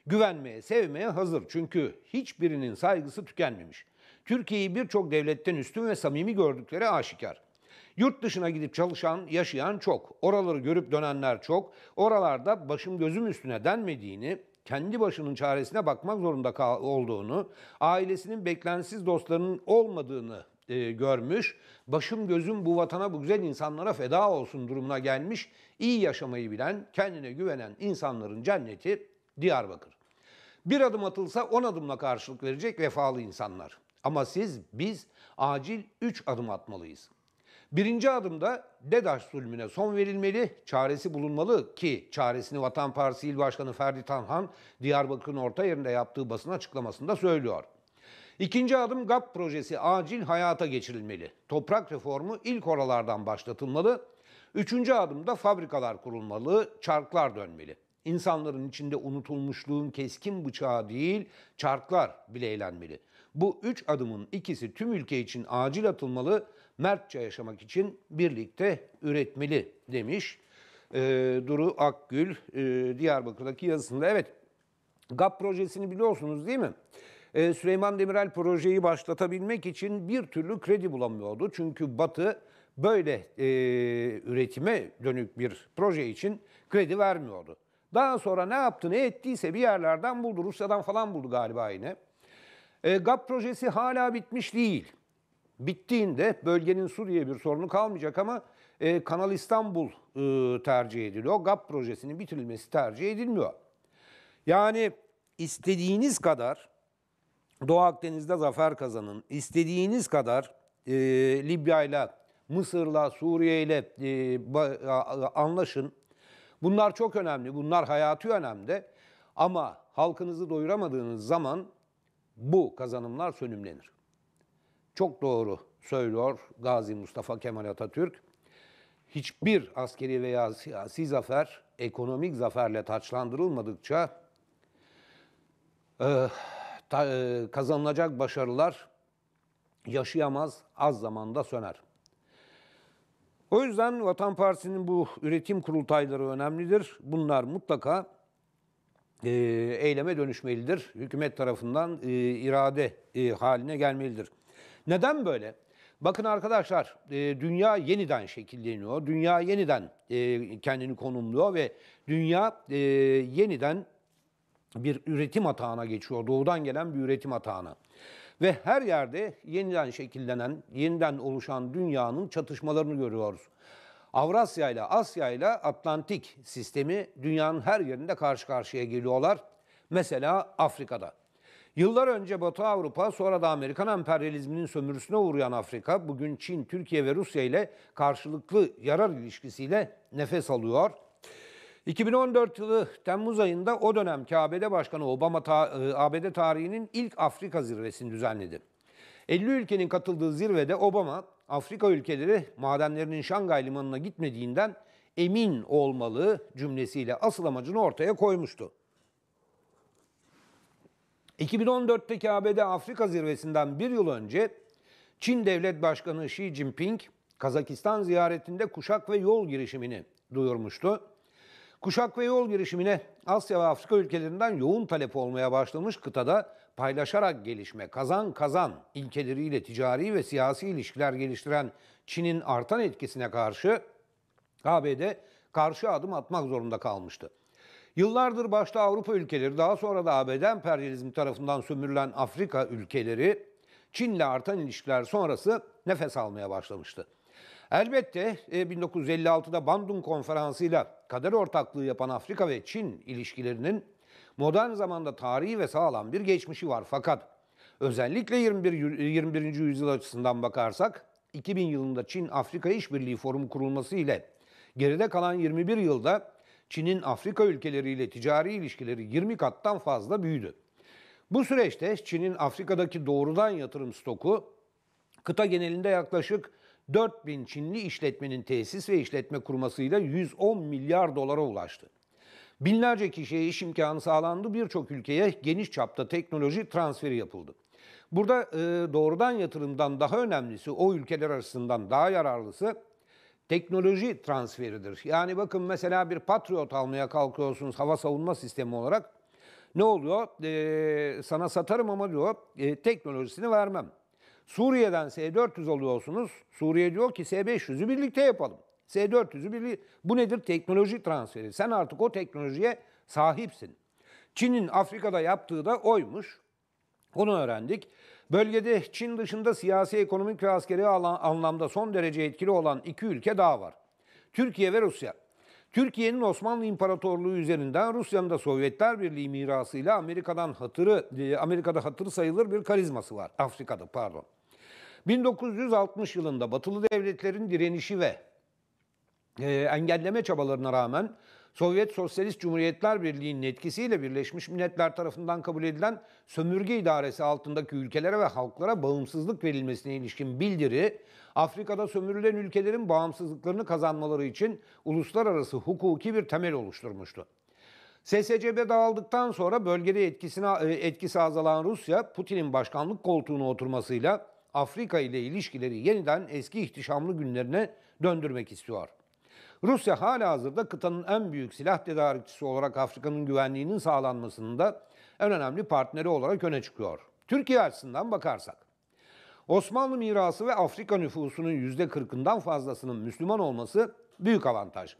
Güvenmeye, sevmeye hazır çünkü hiçbirinin saygısı tükenmemiş. Türkiye'yi birçok devletten üstün ve samimi gördükleri aşikar. Yurt dışına gidip çalışan, yaşayan çok. Oraları görüp dönenler çok. Oralarda başım gözüm üstüne denmediğini, kendi başının çaresine bakmak zorunda olduğunu, ailesinin beklensiz dostlarının olmadığını e, görmüş, başım gözüm bu vatana bu güzel insanlara feda olsun durumuna gelmiş, iyi yaşamayı bilen, kendine güvenen insanların cenneti Diyarbakır. Bir adım atılsa on adımla karşılık verecek vefalı insanlar. Ama siz, biz acil üç adım atmalıyız. Birinci adımda DEDAŞ zulmüne son verilmeli, çaresi bulunmalı ki çaresini Vatan Partisi İl Başkanı Ferdi Tanhan Diyarbakır'ın orta yerinde yaptığı basın açıklamasında söylüyor. İkinci adım GAP projesi acil hayata geçirilmeli. Toprak reformu ilk oralardan başlatılmalı. Üçüncü adımda fabrikalar kurulmalı, çarklar dönmeli. İnsanların içinde unutulmuşluğun keskin bıçağı değil, çarklar bile eğlenmeli. Bu üç adımın ikisi tüm ülke için acil atılmalı, mertçe yaşamak için birlikte üretmeli demiş e, Duru Akgül e, Diyarbakır'daki yazısında. Evet, GAP projesini biliyorsunuz değil mi? E, Süleyman Demirel projeyi başlatabilmek için bir türlü kredi bulamıyordu. Çünkü Batı böyle e, üretime dönük bir proje için kredi vermiyordu. Daha sonra ne yaptı ne ettiyse bir yerlerden buldu. Rusya'dan falan buldu galiba yine. E, GAP projesi hala bitmiş değil. Bittiğinde bölgenin Suriye bir sorunu kalmayacak ama e, Kanal İstanbul e, tercih ediliyor. GAP projesinin bitirilmesi tercih edilmiyor. Yani istediğiniz kadar Doğu Akdeniz'de zafer kazanın, istediğiniz kadar e, Libya'yla, Mısır'la, Suriye'yle e, anlaşın Bunlar çok önemli, bunlar hayati önemli. Ama halkınızı doyuramadığınız zaman bu kazanımlar sönümlenir. Çok doğru söylüyor Gazi Mustafa Kemal Atatürk. Hiçbir askeri veya siyasi zafer ekonomik zaferle taçlandırılmadıkça e, ta, e, kazanılacak başarılar yaşayamaz, az zamanda söner. O yüzden Vatan Partisi'nin bu üretim kurultayları önemlidir. Bunlar mutlaka e, eyleme dönüşmelidir. Hükümet tarafından e, irade e, haline gelmelidir. Neden böyle? Bakın arkadaşlar e, dünya yeniden şekilleniyor. Dünya yeniden e, kendini konumluyor ve dünya e, yeniden bir üretim atağına geçiyor. Doğudan gelen bir üretim atağına. Ve her yerde yeniden şekillenen, yeniden oluşan dünyanın çatışmalarını görüyoruz. Avrasya ile Asya ile Atlantik sistemi dünyanın her yerinde karşı karşıya geliyorlar. Mesela Afrika'da. Yıllar önce Batı Avrupa, sonra da Amerikan emperyalizminin sömürüsüne uğrayan Afrika, bugün Çin, Türkiye ve Rusya ile karşılıklı yarar ilişkisiyle nefes alıyor. 2014 yılı Temmuz ayında o dönemki ABD Başkanı Obama ta, e, ABD tarihinin ilk Afrika zirvesini düzenledi. 50 ülkenin katıldığı zirvede Obama, Afrika ülkeleri madenlerinin Şangay limanına gitmediğinden emin olmalı cümlesiyle asıl amacını ortaya koymuştu. 2014'teki ABD Afrika zirvesinden bir yıl önce Çin Devlet Başkanı Xi Jinping, Kazakistan ziyaretinde kuşak ve yol girişimini duyurmuştu. Kuşak ve yol girişimine Asya ve Afrika ülkelerinden yoğun talep olmaya başlamış kıtada paylaşarak gelişme, kazan kazan ilkeleriyle ticari ve siyasi ilişkiler geliştiren Çin'in artan etkisine karşı ABD karşı adım atmak zorunda kalmıştı. Yıllardır başta Avrupa ülkeleri, daha sonra da ABD emperyalizmi tarafından sömürülen Afrika ülkeleri Çin'le artan ilişkiler sonrası nefes almaya başlamıştı. Elbette 1956'da e, Bandung Konferansı'yla kader ortaklığı yapan Afrika ve Çin ilişkilerinin modern zamanda tarihi ve sağlam bir geçmişi var. Fakat özellikle 21. 21. yüzyıl açısından bakarsak 2000 yılında Çin-Afrika İşbirliği Forumu kurulması ile geride kalan 21 yılda Çin'in Afrika ülkeleriyle ticari ilişkileri 20 kattan fazla büyüdü. Bu süreçte Çin'in Afrika'daki doğrudan yatırım stoku kıta genelinde yaklaşık 4000 Çinli işletmenin tesis ve işletme kurmasıyla 110 milyar dolara ulaştı. Binlerce kişiye iş imkanı sağlandı, birçok ülkeye geniş çapta teknoloji transferi yapıldı. Burada e, doğrudan yatırımdan daha önemlisi, o ülkeler arasından daha yararlısı teknoloji transferidir. Yani bakın mesela bir Patriot almaya kalkıyorsunuz hava savunma sistemi olarak. Ne oluyor? E, sana satarım ama diyor e, teknolojisini vermem. Suriye'den S-400 alıyorsunuz. Suriye diyor ki S-500'ü birlikte yapalım. S-400'ü birlikte. Bu nedir? Teknoloji transferi. Sen artık o teknolojiye sahipsin. Çin'in Afrika'da yaptığı da oymuş. Onu öğrendik. Bölgede Çin dışında siyasi, ekonomik ve askeri anlamda son derece etkili olan iki ülke daha var. Türkiye ve Rusya. Türkiye'nin Osmanlı İmparatorluğu üzerinden Rusya'nın da Sovyetler Birliği mirasıyla Amerika'dan hatırı, e, Amerika'da hatırı sayılır bir karizması var. Afrika'da pardon. 1960 yılında batılı devletlerin direnişi ve e, engelleme çabalarına rağmen Sovyet Sosyalist Cumhuriyetler Birliği'nin etkisiyle Birleşmiş Milletler tarafından kabul edilen sömürge idaresi altındaki ülkelere ve halklara bağımsızlık verilmesine ilişkin bildiri, Afrika'da sömürülen ülkelerin bağımsızlıklarını kazanmaları için uluslararası hukuki bir temel oluşturmuştu. SSCB dağıldıktan sonra bölgede etkisine, e, etkisi azalan Rusya, Putin'in başkanlık koltuğuna oturmasıyla Afrika ile ilişkileri yeniden eski ihtişamlı günlerine döndürmek istiyor. Rusya hala hazırda kıtanın en büyük silah tedarikçisi olarak Afrika'nın güvenliğinin sağlanmasında en önemli partneri olarak öne çıkıyor. Türkiye açısından bakarsak, Osmanlı mirası ve Afrika nüfusunun %40'ından fazlasının Müslüman olması büyük avantaj.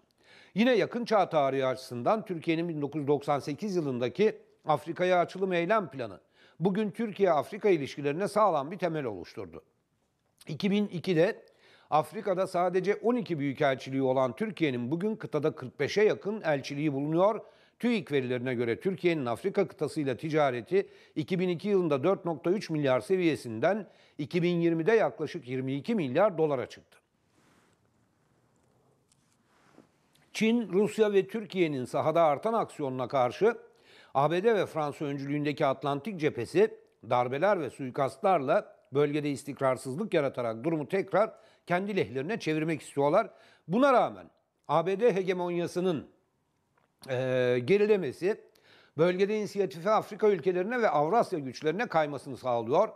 Yine yakın çağ tarihi açısından Türkiye'nin 1998 yılındaki Afrika'ya açılım eylem planı bugün Türkiye-Afrika ilişkilerine sağlam bir temel oluşturdu. 2002'de Afrika'da sadece 12 büyükelçiliği olan Türkiye'nin bugün kıtada 45'e yakın elçiliği bulunuyor. TÜİK verilerine göre Türkiye'nin Afrika kıtasıyla ticareti 2002 yılında 4.3 milyar seviyesinden 2020'de yaklaşık 22 milyar dolara çıktı. Çin, Rusya ve Türkiye'nin sahada artan aksiyonuna karşı ABD ve Fransa öncülüğündeki Atlantik cephesi darbeler ve suikastlarla bölgede istikrarsızlık yaratarak durumu tekrar kendi lehlerine çevirmek istiyorlar. Buna rağmen ABD hegemonyasının e, gerilemesi bölgede inisiyatifi Afrika ülkelerine ve Avrasya güçlerine kaymasını sağlıyor.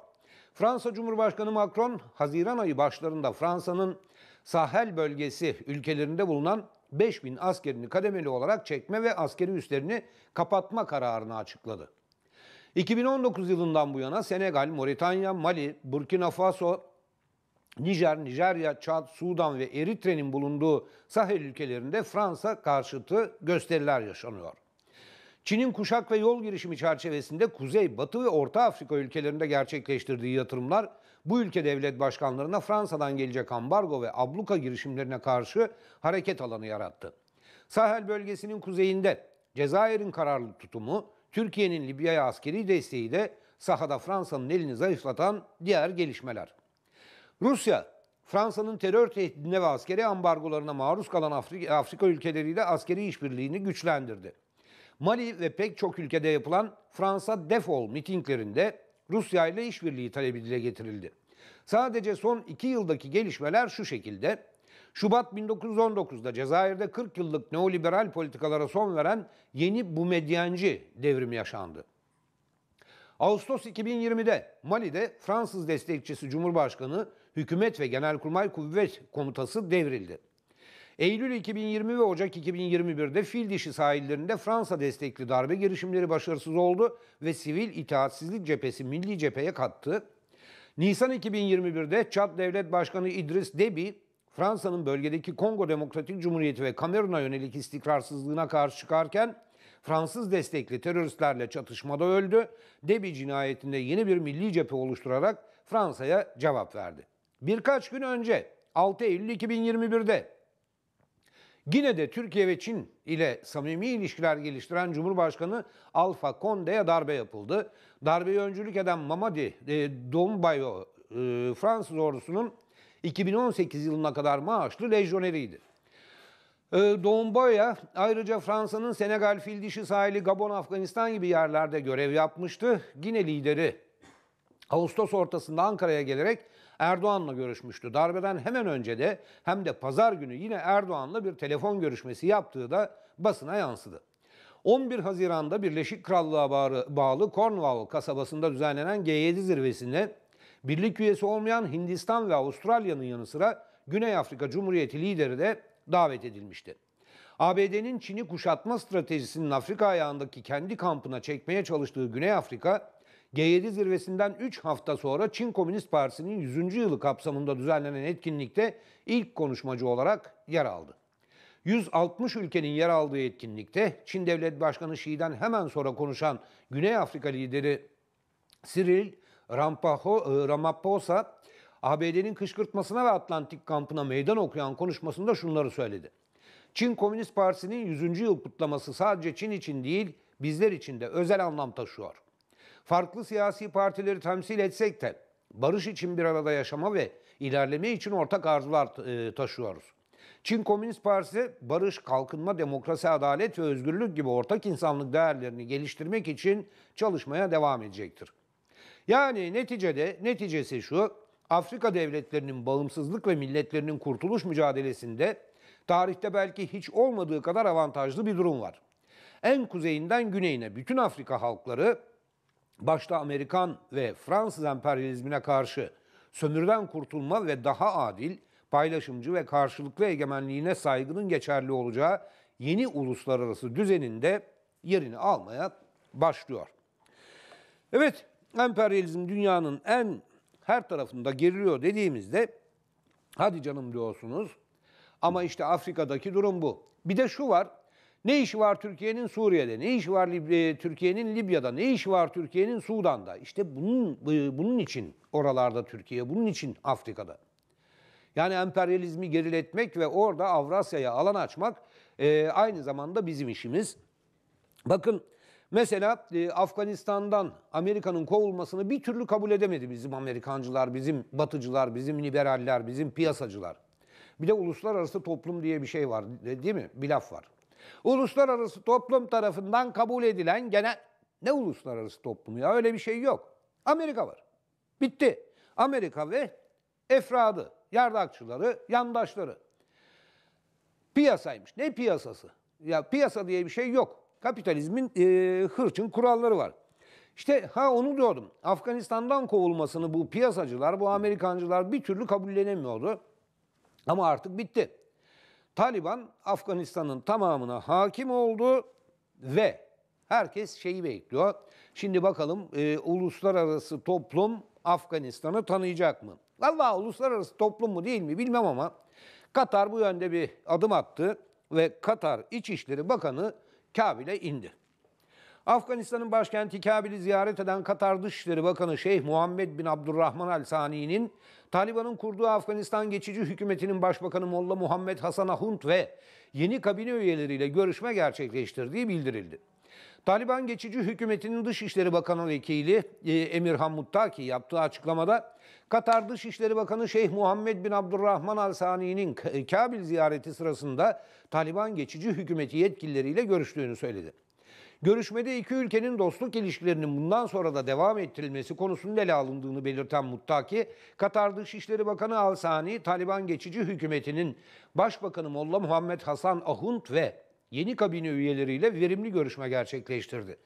Fransa Cumhurbaşkanı Macron, Haziran ayı başlarında Fransa'nın Sahel bölgesi ülkelerinde bulunan 5 bin askerini kademeli olarak çekme ve askeri üslerini kapatma kararını açıkladı. 2019 yılından bu yana Senegal, Moritanya, Mali, Burkina Faso, Nijer, Nijerya, Çad, Sudan ve Eritre'nin bulunduğu Sahel ülkelerinde Fransa karşıtı gösteriler yaşanıyor. Çin'in kuşak ve yol girişimi çerçevesinde Kuzey, Batı ve Orta Afrika ülkelerinde gerçekleştirdiği yatırımlar bu ülke devlet başkanlarına Fransa'dan gelecek ambargo ve abluka girişimlerine karşı hareket alanı yarattı. Sahel bölgesinin kuzeyinde Cezayir'in kararlı tutumu, Türkiye'nin Libya'ya askeri desteği de sahada Fransa'nın elini zayıflatan diğer gelişmeler. Rusya, Fransa'nın terör tehdidine ve askeri ambargolarına maruz kalan Afrika, Afrika ülkeleriyle askeri işbirliğini güçlendirdi. Mali ve pek çok ülkede yapılan Fransa defol mitinglerinde Rusya ile işbirliği talebi dile getirildi. Sadece son iki yıldaki gelişmeler şu şekilde. Şubat 1919'da Cezayir'de 40 yıllık neoliberal politikalara son veren yeni bu medyancı devrim yaşandı. Ağustos 2020'de Mali'de Fransız destekçisi Cumhurbaşkanı hükümet ve Genelkurmay Kuvvet Komutası devrildi. Eylül 2020 ve Ocak 2021'de fil dişi sahillerinde Fransa destekli darbe girişimleri başarısız oldu ve sivil itaatsizlik cephesi milli cepheye kattı. Nisan 2021'de Çad Devlet Başkanı İdris Debi, Fransa'nın bölgedeki Kongo Demokratik Cumhuriyeti ve Kamerun'a yönelik istikrarsızlığına karşı çıkarken Fransız destekli teröristlerle çatışmada öldü. Debi cinayetinde yeni bir milli cephe oluşturarak Fransa'ya cevap verdi. Birkaç gün önce 6 Eylül 2021'de Gine'de Türkiye ve Çin ile samimi ilişkiler geliştiren Cumhurbaşkanı Alfa Konde'ye darbe yapıldı. Darbeyi öncülük eden Mamadi e, Dombayo e, Fransız ordusunun 2018 yılına kadar maaşlı lejyoneriydi. E, Domboya ayrıca Fransa'nın Senegal Fildişi sahili Gabon, Afganistan gibi yerlerde görev yapmıştı. Gine lideri Ağustos ortasında Ankara'ya gelerek Erdoğan'la görüşmüştü. Darbeden hemen önce de hem de pazar günü yine Erdoğan'la bir telefon görüşmesi yaptığı da basına yansıdı. 11 Haziran'da Birleşik Krallığa bağlı Cornwall kasabasında düzenlenen G7 zirvesinde birlik üyesi olmayan Hindistan ve Avustralya'nın yanı sıra Güney Afrika Cumhuriyeti lideri de davet edilmişti. ABD'nin Çin'i kuşatma stratejisinin Afrika ayağındaki kendi kampına çekmeye çalıştığı Güney Afrika, G7 zirvesinden 3 hafta sonra Çin Komünist Partisi'nin 100. yılı kapsamında düzenlenen etkinlikte ilk konuşmacı olarak yer aldı. 160 ülkenin yer aldığı etkinlikte Çin Devlet Başkanı Xi'den hemen sonra konuşan Güney Afrika lideri Cyril e, Ramaphosa ABD'nin kışkırtmasına ve Atlantik kampına meydan okuyan konuşmasında şunları söyledi. Çin Komünist Partisi'nin 100. yıl kutlaması sadece Çin için değil bizler için de özel anlam taşıyor farklı siyasi partileri temsil etsek de barış için bir arada yaşama ve ilerleme için ortak arzular e, taşıyoruz. Çin Komünist Partisi barış, kalkınma, demokrasi, adalet ve özgürlük gibi ortak insanlık değerlerini geliştirmek için çalışmaya devam edecektir. Yani neticede neticesi şu, Afrika devletlerinin bağımsızlık ve milletlerinin kurtuluş mücadelesinde tarihte belki hiç olmadığı kadar avantajlı bir durum var. En kuzeyinden güneyine bütün Afrika halkları başta Amerikan ve Fransız emperyalizmine karşı sömürden kurtulma ve daha adil, paylaşımcı ve karşılıklı egemenliğine saygının geçerli olacağı yeni uluslararası düzeninde yerini almaya başlıyor. Evet, emperyalizm dünyanın en her tarafında geriliyor dediğimizde hadi canım diyorsunuz ama işte Afrika'daki durum bu. Bir de şu var, ne işi var Türkiye'nin Suriye'de? Ne işi var Lib e, Türkiye'nin Libya'da? Ne işi var Türkiye'nin Sudan'da? İşte bunun e, bunun için oralarda Türkiye, bunun için Afrika'da. Yani emperyalizmi geriletmek ve orada Avrasya'ya alan açmak e, aynı zamanda bizim işimiz. Bakın mesela e, Afganistan'dan Amerika'nın kovulmasını bir türlü kabul edemedi bizim Amerikancılar, bizim batıcılar, bizim liberaller, bizim piyasacılar. Bir de uluslararası toplum diye bir şey var e, değil mi? Bir laf var. Uluslararası toplum tarafından kabul edilen genel... Ne uluslararası toplumu ya öyle bir şey yok. Amerika var. Bitti. Amerika ve efradı, yardakçıları, yandaşları. Piyasaymış. Ne piyasası? Ya piyasa diye bir şey yok. Kapitalizmin e, hırçın kuralları var. İşte ha onu diyordum. Afganistan'dan kovulmasını bu piyasacılar, bu Amerikancılar bir türlü kabullenemiyordu. Ama artık bitti. Taliban Afganistan'ın tamamına hakim oldu ve herkes şeyi bekliyor. Şimdi bakalım e, uluslararası toplum Afganistan'ı tanıyacak mı? Valla uluslararası toplum mu değil mi bilmem ama Katar bu yönde bir adım attı ve Katar İçişleri Bakanı Kabil'e indi. Afganistan'ın başkenti Kabil'i ziyaret eden Katar Dışişleri Bakanı Şeyh Muhammed bin Abdurrahman Al Sani'nin Taliban'ın kurduğu Afganistan geçici hükümetinin başbakanı Molla Muhammed Hasan Ahunt ve yeni kabine üyeleriyle görüşme gerçekleştirdiği bildirildi. Taliban geçici hükümetinin Dışişleri Bakanı Vekili e, Emirhan Muttaki yaptığı açıklamada Katar Dışişleri Bakanı Şeyh Muhammed bin Abdurrahman Al Sani'nin Kabil ziyareti sırasında Taliban geçici hükümeti yetkilileriyle görüştüğünü söyledi. Görüşmede iki ülkenin dostluk ilişkilerinin bundan sonra da devam ettirilmesi konusunun ele alındığını belirten Muttaki, Katar Dışişleri Bakanı Al Sani, Taliban geçici hükümetinin Başbakanı Molla Muhammed Hasan Ahunt ve yeni kabine üyeleriyle verimli görüşme gerçekleştirdi.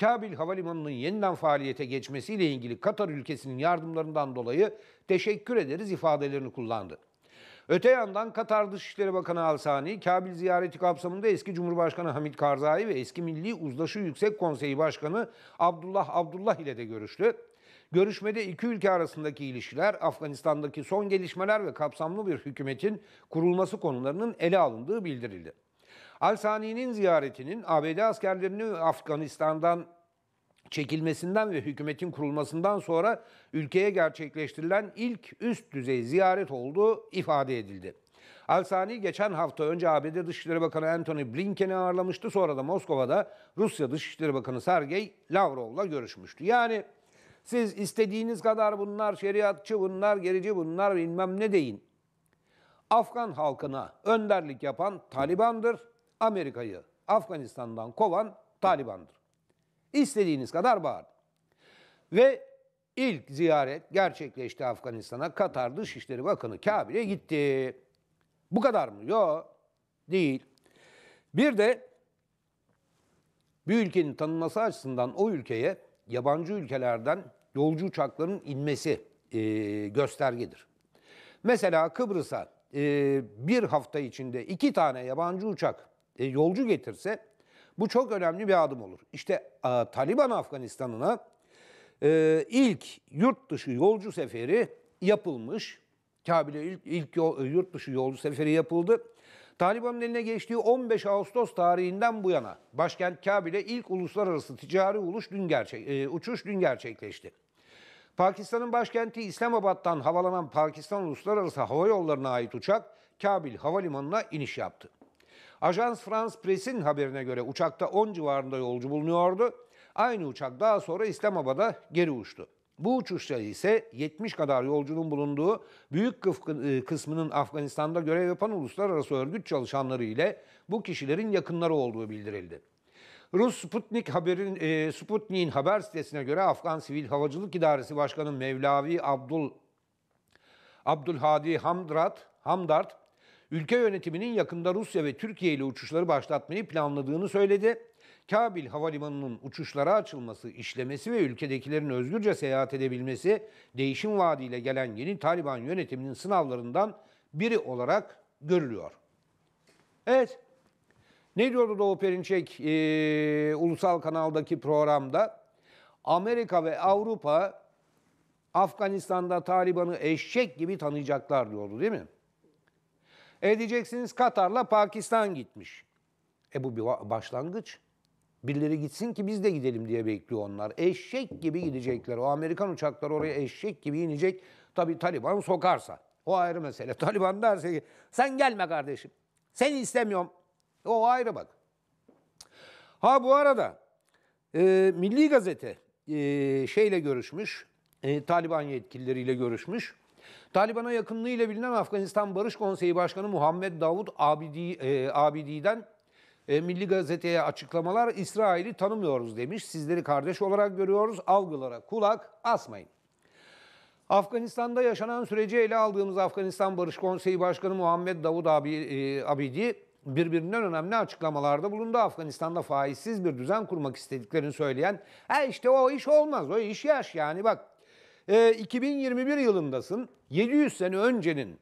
Kabil Havalimanı'nın yeniden faaliyete geçmesiyle ilgili Katar ülkesinin yardımlarından dolayı teşekkür ederiz ifadelerini kullandı. Öte yandan Katar Dışişleri Bakanı Al Sani, Kabil ziyareti kapsamında eski Cumhurbaşkanı Hamid Karzai ve eski Milli Uzlaşı Yüksek Konseyi Başkanı Abdullah Abdullah ile de görüştü. Görüşmede iki ülke arasındaki ilişkiler, Afganistan'daki son gelişmeler ve kapsamlı bir hükümetin kurulması konularının ele alındığı bildirildi. Al Sani'nin ziyaretinin ABD askerlerini Afganistan'dan çekilmesinden ve hükümetin kurulmasından sonra ülkeye gerçekleştirilen ilk üst düzey ziyaret olduğu ifade edildi. Alsani geçen hafta önce ABD Dışişleri Bakanı Antony Blinken'i ağırlamıştı. Sonra da Moskova'da Rusya Dışişleri Bakanı Sergey Lavrov'la görüşmüştü. Yani siz istediğiniz kadar bunlar şeriatçı, bunlar gerici, bunlar bilmem ne deyin. Afgan halkına önderlik yapan Taliban'dır. Amerika'yı Afganistan'dan kovan Taliban'dır. İstediğiniz kadar bağırın. Ve ilk ziyaret gerçekleşti Afganistan'a. Katar Dışişleri Bakanı Kabil'e gitti. Bu kadar mı? Yok. Değil. Bir de bir ülkenin tanınması açısından o ülkeye yabancı ülkelerden yolcu uçaklarının inmesi e, göstergedir. Mesela Kıbrıs'a e, bir hafta içinde iki tane yabancı uçak e, yolcu getirse bu çok önemli bir adım olur. İşte Taliban Afganistan'ına e, ilk yurt dışı yolcu seferi yapılmış. Kabil'e ilk, ilk e, yurt dışı yolcu seferi yapıldı. Taliban'ın eline geçtiği 15 Ağustos tarihinden bu yana başkent Kabil'e ilk uluslararası ticari uluş dün gerçek, e, uçuş dün gerçekleşti. Pakistan'ın başkenti İslamabad'dan havalanan Pakistan Uluslararası Hava Yolları'na ait uçak Kabil Havalimanı'na iniş yaptı. Ajans France Press'in haberine göre uçakta 10 civarında yolcu bulunuyordu. Aynı uçak daha sonra İslamabad'a geri uçtu. Bu uçuşta ise 70 kadar yolcunun bulunduğu büyük e, kısmının Afganistan'da görev yapan uluslararası örgüt çalışanları ile bu kişilerin yakınları olduğu bildirildi. Rus Sputnik haberin, e, Sputnik'in haber sitesine göre Afgan Sivil Havacılık İdaresi Başkanı Mevlavi Abdul Abdülhadi Hamdrat, Hamdart Ülke yönetiminin yakında Rusya ve Türkiye ile uçuşları başlatmayı planladığını söyledi. Kabil Havalimanı'nın uçuşlara açılması, işlemesi ve ülkedekilerin özgürce seyahat edebilmesi değişim vaadiyle gelen yeni Taliban yönetiminin sınavlarından biri olarak görülüyor. Evet, ne diyordu Doğu Perinçek e, ulusal kanaldaki programda? Amerika ve Avrupa Afganistan'da Taliban'ı eşek gibi tanıyacaklar diyordu değil mi? E diyeceksiniz Katar'la Pakistan gitmiş. E bu bir başlangıç. Birileri gitsin ki biz de gidelim diye bekliyor onlar. Eşek gibi gidecekler. O Amerikan uçakları oraya eşek gibi inecek. Tabi Taliban sokarsa. O ayrı mesele. Taliban derse ki sen gelme kardeşim. Seni istemiyorum. O ayrı bak. Ha bu arada e, Milli Gazete e, şeyle görüşmüş. E, Taliban yetkilileriyle görüşmüş. Taliban'a yakınlığıyla bilinen Afganistan Barış Konseyi Başkanı Muhammed Davud Abidi, e, Abidi'den e, Milli Gazete'ye açıklamalar İsrail'i tanımıyoruz demiş. Sizleri kardeş olarak görüyoruz. Algılara kulak asmayın. Afganistan'da yaşanan süreci ele aldığımız Afganistan Barış Konseyi Başkanı Muhammed Davud Abi, e, Abidi birbirinden önemli açıklamalarda bulundu. Afganistan'da faizsiz bir düzen kurmak istediklerini söyleyen e işte o iş olmaz, o iş yaş yani bak e, ee, 2021 yılındasın. 700 sene öncenin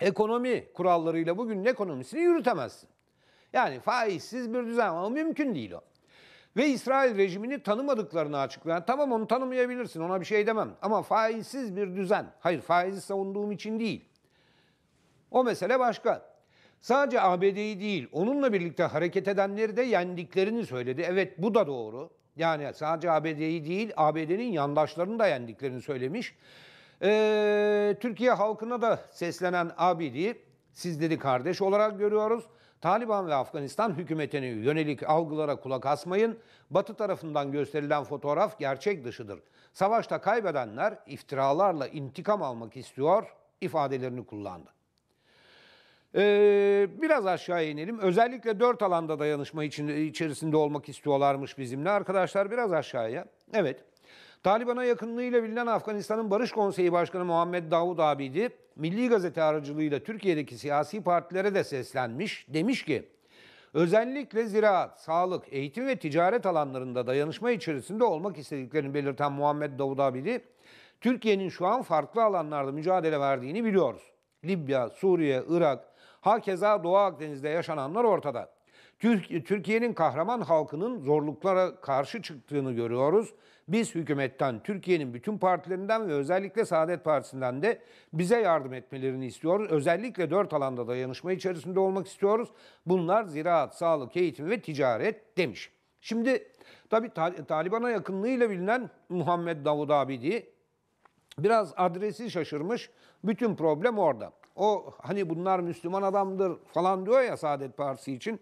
ekonomi kurallarıyla bugünün ekonomisini yürütemezsin. Yani faizsiz bir düzen ama mümkün değil o. Ve İsrail rejimini tanımadıklarını açıklayan, tamam onu tanımayabilirsin ona bir şey demem. Ama faizsiz bir düzen, hayır faizi savunduğum için değil. O mesele başka. Sadece ABD'yi değil, onunla birlikte hareket edenleri de yendiklerini söyledi. Evet bu da doğru. Yani sadece ABD'yi değil ABD'nin yandaşlarını da yendiklerini söylemiş. Ee, Türkiye halkına da seslenen ABD'yi sizleri kardeş olarak görüyoruz. Taliban ve Afganistan hükümetine yönelik algılara kulak asmayın. Batı tarafından gösterilen fotoğraf gerçek dışıdır. Savaşta kaybedenler iftiralarla intikam almak istiyor ifadelerini kullandı. Ee, biraz aşağı inelim. Özellikle dört alanda dayanışma için, e, içerisinde olmak istiyorlarmış bizimle. Arkadaşlar biraz aşağıya. Evet. Taliban'a yakınlığıyla bilinen Afganistan'ın Barış Konseyi Başkanı Muhammed Davud Abidi, Milli Gazete aracılığıyla Türkiye'deki siyasi partilere de seslenmiş. Demiş ki, özellikle ziraat, sağlık, eğitim ve ticaret alanlarında dayanışma içerisinde olmak istediklerini belirten Muhammed Davud Abidi, Türkiye'nin şu an farklı alanlarda mücadele verdiğini biliyoruz. Libya, Suriye, Irak, Hakeza Doğu Akdeniz'de yaşananlar ortada. Türkiye'nin kahraman halkının zorluklara karşı çıktığını görüyoruz. Biz hükümetten, Türkiye'nin bütün partilerinden ve özellikle Saadet Partisi'nden de bize yardım etmelerini istiyoruz. Özellikle dört alanda dayanışma içerisinde olmak istiyoruz. Bunlar ziraat, sağlık, eğitim ve ticaret demiş. Şimdi tabi Taliban'a yakınlığıyla bilinen Muhammed Davud Abidi biraz adresi şaşırmış. Bütün problem orada. O hani bunlar Müslüman adamdır falan diyor ya Saadet Partisi için.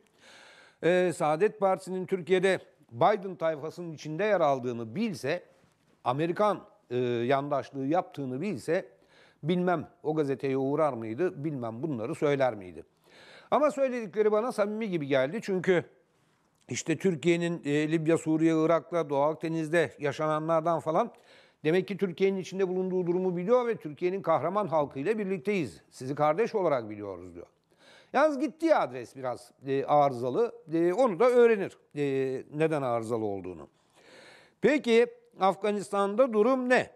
Ee, Saadet Partisi'nin Türkiye'de Biden tayfasının içinde yer aldığını bilse, Amerikan e, yandaşlığı yaptığını bilse bilmem o gazeteye uğrar mıydı, bilmem bunları söyler miydi. Ama söyledikleri bana samimi gibi geldi çünkü işte Türkiye'nin e, Libya, Suriye, Irak'ta Doğu Akdeniz'de yaşananlardan falan Demek ki Türkiye'nin içinde bulunduğu durumu biliyor ve Türkiye'nin kahraman halkıyla birlikteyiz. Sizi kardeş olarak biliyoruz diyor. Yalnız gittiği adres biraz e, arızalı. E, onu da öğrenir e, neden arızalı olduğunu. Peki Afganistan'da durum ne?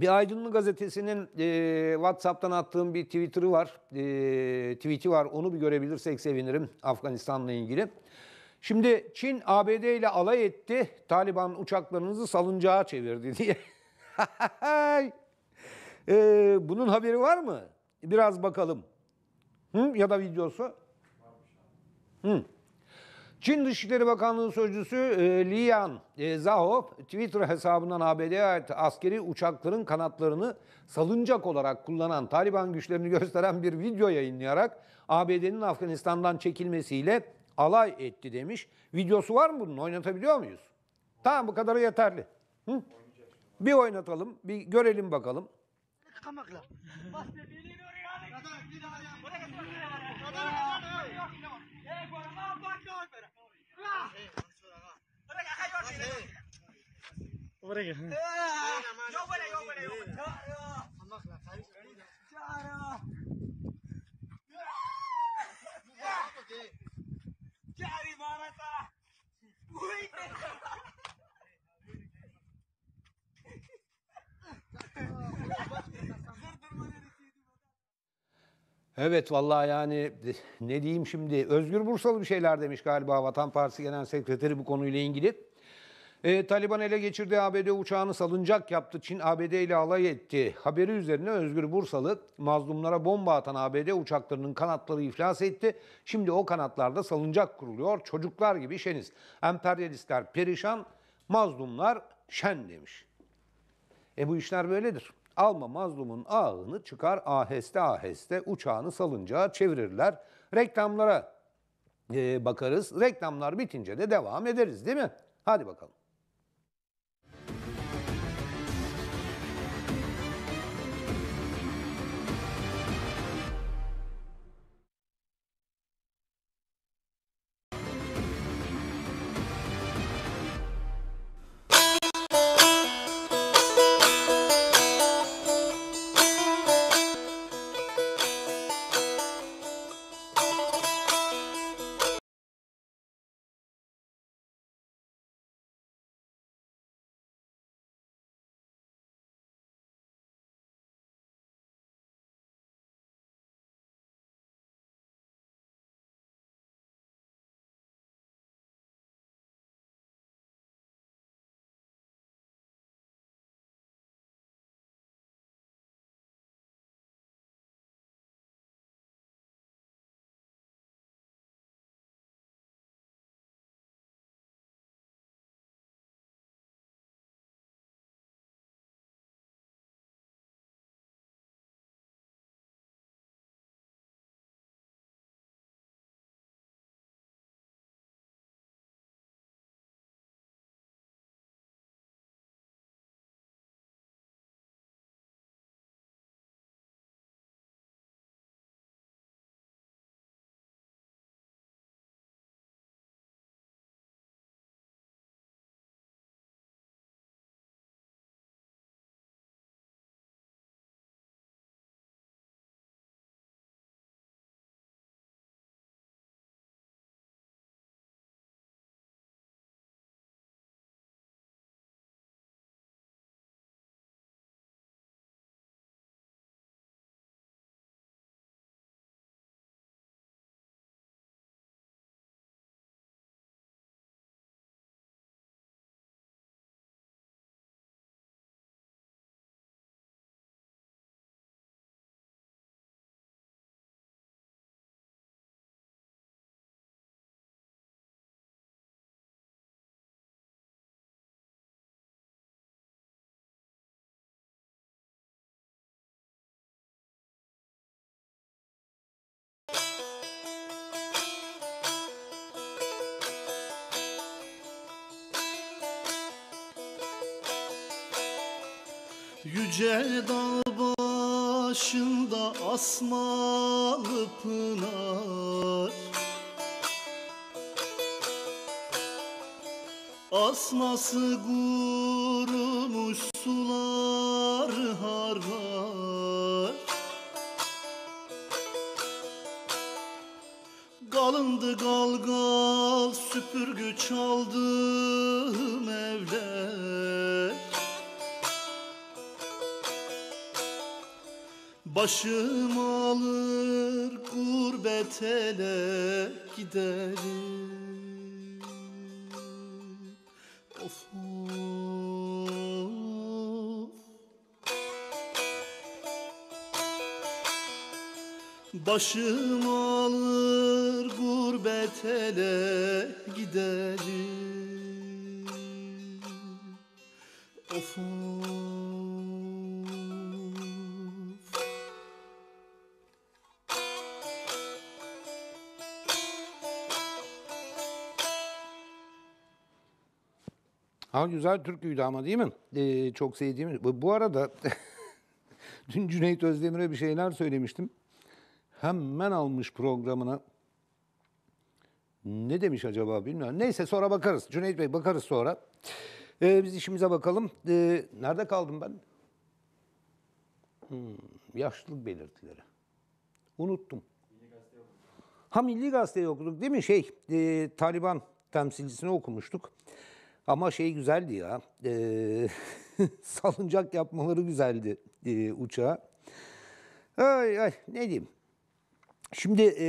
Bir Aydınlı Gazetesi'nin e, WhatsApp'tan attığım bir Twitter'ı var. E, tweet'i var. Onu bir görebilirsek sevinirim Afganistan'la ilgili. Şimdi Çin ABD ile alay etti. Taliban uçaklarınızı salıncağa çevirdi diye. ee, bunun haberi var mı? Biraz bakalım. Hı? Ya da videosu? Hı. Çin Dışişleri Bakanlığı Sözcüsü e, Liyan e, Zhao Twitter hesabından ABD'ye ait askeri uçakların kanatlarını salıncak olarak kullanan Taliban güçlerini gösteren bir video yayınlayarak ABD'nin Afganistan'dan çekilmesiyle alay etti demiş. Videosu var mı bunun? Oynatabiliyor muyuz? Tamam bu kadarı yeterli. Hı? Bir oynatalım, bir görelim bakalım. Kamakla. Evet vallahi yani ne diyeyim şimdi Özgür Bursalı bir şeyler demiş galiba Vatan Partisi Genel Sekreteri bu konuyla ilgili. E, Taliban ele geçirdiği ABD uçağını salıncak yaptı. Çin ABD ile alay etti. Haberi üzerine Özgür Bursalı mazlumlara bomba atan ABD uçaklarının kanatları iflas etti. Şimdi o kanatlarda salıncak kuruluyor. Çocuklar gibi şeniz. Emperyalistler perişan, mazlumlar şen demiş. E bu işler böyledir. Alma mazlumun ağını çıkar aheste aheste uçağını salıncağa çevirirler. Reklamlara e, bakarız. Reklamlar bitince de devam ederiz değil mi? Hadi bakalım. Yüce dağ başında asmalı pınar Asması kurumuş sular harlar Kalındı galgal süpürgü çaldı Başım alır gurbetele ele giderim Of of Başım alır gurbetele ele giderim Ama güzel türküydü ama değil mi? Ee, çok sevdiğim. Bu arada dün Cüneyt Özdemir'e bir şeyler söylemiştim. Hemen almış programına. Ne demiş acaba bilmiyorum. Neyse sonra bakarız. Cüneyt Bey bakarız sonra. Ee, biz işimize bakalım. Ee, nerede kaldım ben? Hmm, yaşlılık belirtileri. Unuttum. Ha Milli Gazete'yi okuduk değil mi? Şey, e, Taliban temsilcisini okumuştuk. Ama şey güzeldi ya. E, salıncak yapmaları güzeldi e, uçağa. Ay ay ne diyeyim. Şimdi e,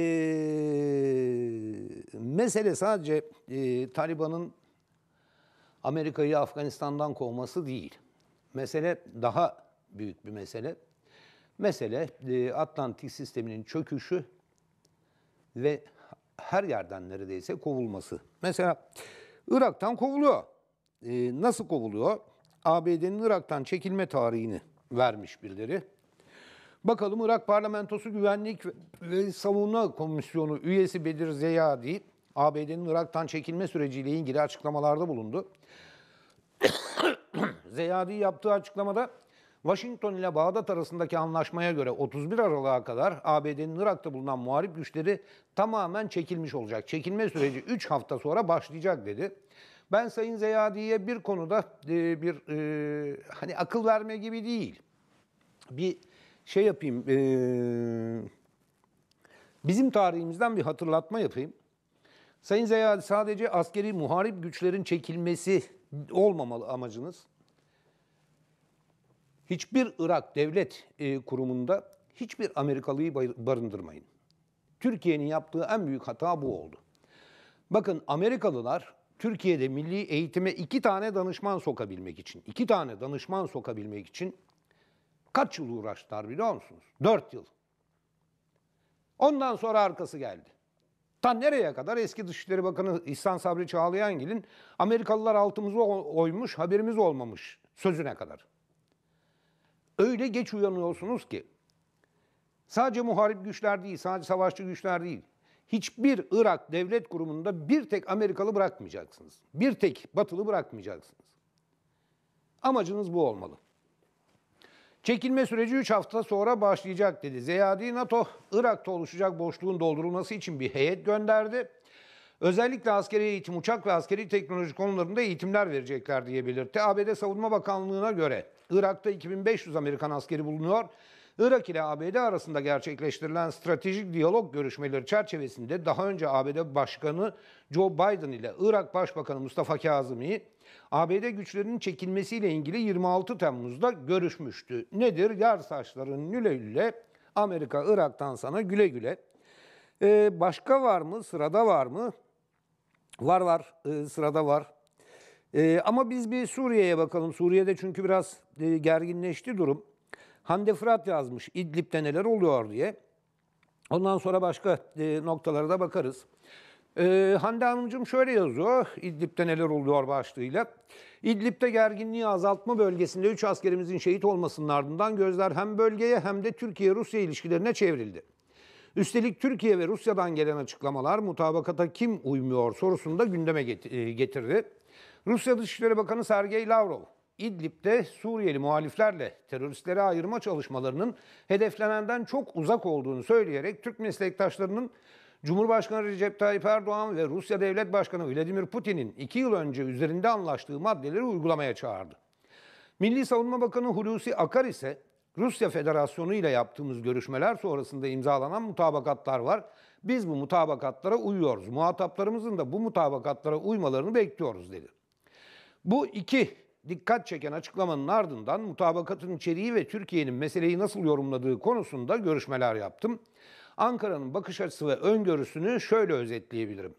mesele sadece e, Taliban'ın Amerika'yı Afganistan'dan kovması değil. Mesele daha büyük bir mesele. Mesele e, Atlantik sisteminin çöküşü ve her yerden neredeyse kovulması. Mesela Irak'tan kovuluyor. E, nasıl kovuluyor? ABD'nin Irak'tan çekilme tarihini vermiş birileri. Bakalım Irak Parlamentosu Güvenlik ve Savunma Komisyonu üyesi Bedir Zeyadi, ABD'nin Irak'tan çekilme süreciyle ilgili açıklamalarda bulundu. Zeyadi yaptığı açıklamada Washington ile Bağdat arasındaki anlaşmaya göre 31 Aralık'a kadar ABD'nin Irak'ta bulunan muharip güçleri tamamen çekilmiş olacak. Çekilme süreci 3 hafta sonra başlayacak dedi. Ben Sayın Zeyadi'ye bir konuda e, bir e, hani akıl verme gibi değil. Bir şey yapayım. E, bizim tarihimizden bir hatırlatma yapayım. Sayın Zeyadi sadece askeri muharip güçlerin çekilmesi olmamalı amacınız hiçbir Irak devlet e, kurumunda hiçbir Amerikalıyı barındırmayın. Türkiye'nin yaptığı en büyük hata bu oldu. Bakın Amerikalılar Türkiye'de milli eğitime iki tane danışman sokabilmek için, iki tane danışman sokabilmek için kaç yıl uğraştılar biliyor musunuz? Dört yıl. Ondan sonra arkası geldi. Ta nereye kadar eski Dışişleri Bakanı İhsan Sabri Çağlayangil'in Amerikalılar altımızı oymuş haberimiz olmamış sözüne kadar. Öyle geç uyanıyorsunuz ki sadece muharip güçler değil, sadece savaşçı güçler değil. Hiçbir Irak devlet kurumunda bir tek Amerikalı bırakmayacaksınız. Bir tek Batılı bırakmayacaksınız. Amacınız bu olmalı. Çekilme süreci 3 hafta sonra başlayacak dedi. Zeyadi NATO, Irak'ta oluşacak boşluğun doldurulması için bir heyet gönderdi. Özellikle askeri eğitim, uçak ve askeri teknoloji konularında eğitimler verecekler diye belirtti. ABD Savunma Bakanlığı'na göre Irak'ta 2500 Amerikan askeri bulunuyor. Irak ile ABD arasında gerçekleştirilen stratejik diyalog görüşmeleri çerçevesinde daha önce ABD Başkanı Joe Biden ile Irak Başbakanı Mustafa Kazım'i ABD güçlerinin çekilmesiyle ilgili 26 Temmuz'da görüşmüştü. Nedir? Yar saçların lüle lüle, Amerika Irak'tan sana güle güle. Ee, başka var mı? Sırada var mı? Var var, ee, sırada var. E, ama biz bir Suriye'ye bakalım. Suriye'de çünkü biraz e, gerginleşti durum. Hande Fırat yazmış İdlib'de neler oluyor diye. Ondan sonra başka e, noktalara da bakarız. Ee, Hande Hanımcığım şöyle yazıyor, İdlib'de neler oluyor başlığıyla. İdlib'de gerginliği azaltma bölgesinde 3 askerimizin şehit olmasının ardından gözler hem bölgeye hem de Türkiye-Rusya ilişkilerine çevrildi. Üstelik Türkiye ve Rusya'dan gelen açıklamalar mutabakata kim uymuyor sorusunu da gündeme e, getirdi. Rusya Dışişleri Bakanı Sergey Lavrov, İdlib'de Suriyeli muhaliflerle teröristlere ayırma çalışmalarının hedeflenenden çok uzak olduğunu söyleyerek Türk meslektaşlarının Cumhurbaşkanı Recep Tayyip Erdoğan ve Rusya Devlet Başkanı Vladimir Putin'in iki yıl önce üzerinde anlaştığı maddeleri uygulamaya çağırdı. Milli Savunma Bakanı Hulusi Akar ise Rusya Federasyonu ile yaptığımız görüşmeler sonrasında imzalanan mutabakatlar var. Biz bu mutabakatlara uyuyoruz. Muhataplarımızın da bu mutabakatlara uymalarını bekliyoruz dedi. Bu iki dikkat çeken açıklamanın ardından mutabakatın içeriği ve Türkiye'nin meseleyi nasıl yorumladığı konusunda görüşmeler yaptım. Ankara'nın bakış açısı ve öngörüsünü şöyle özetleyebilirim.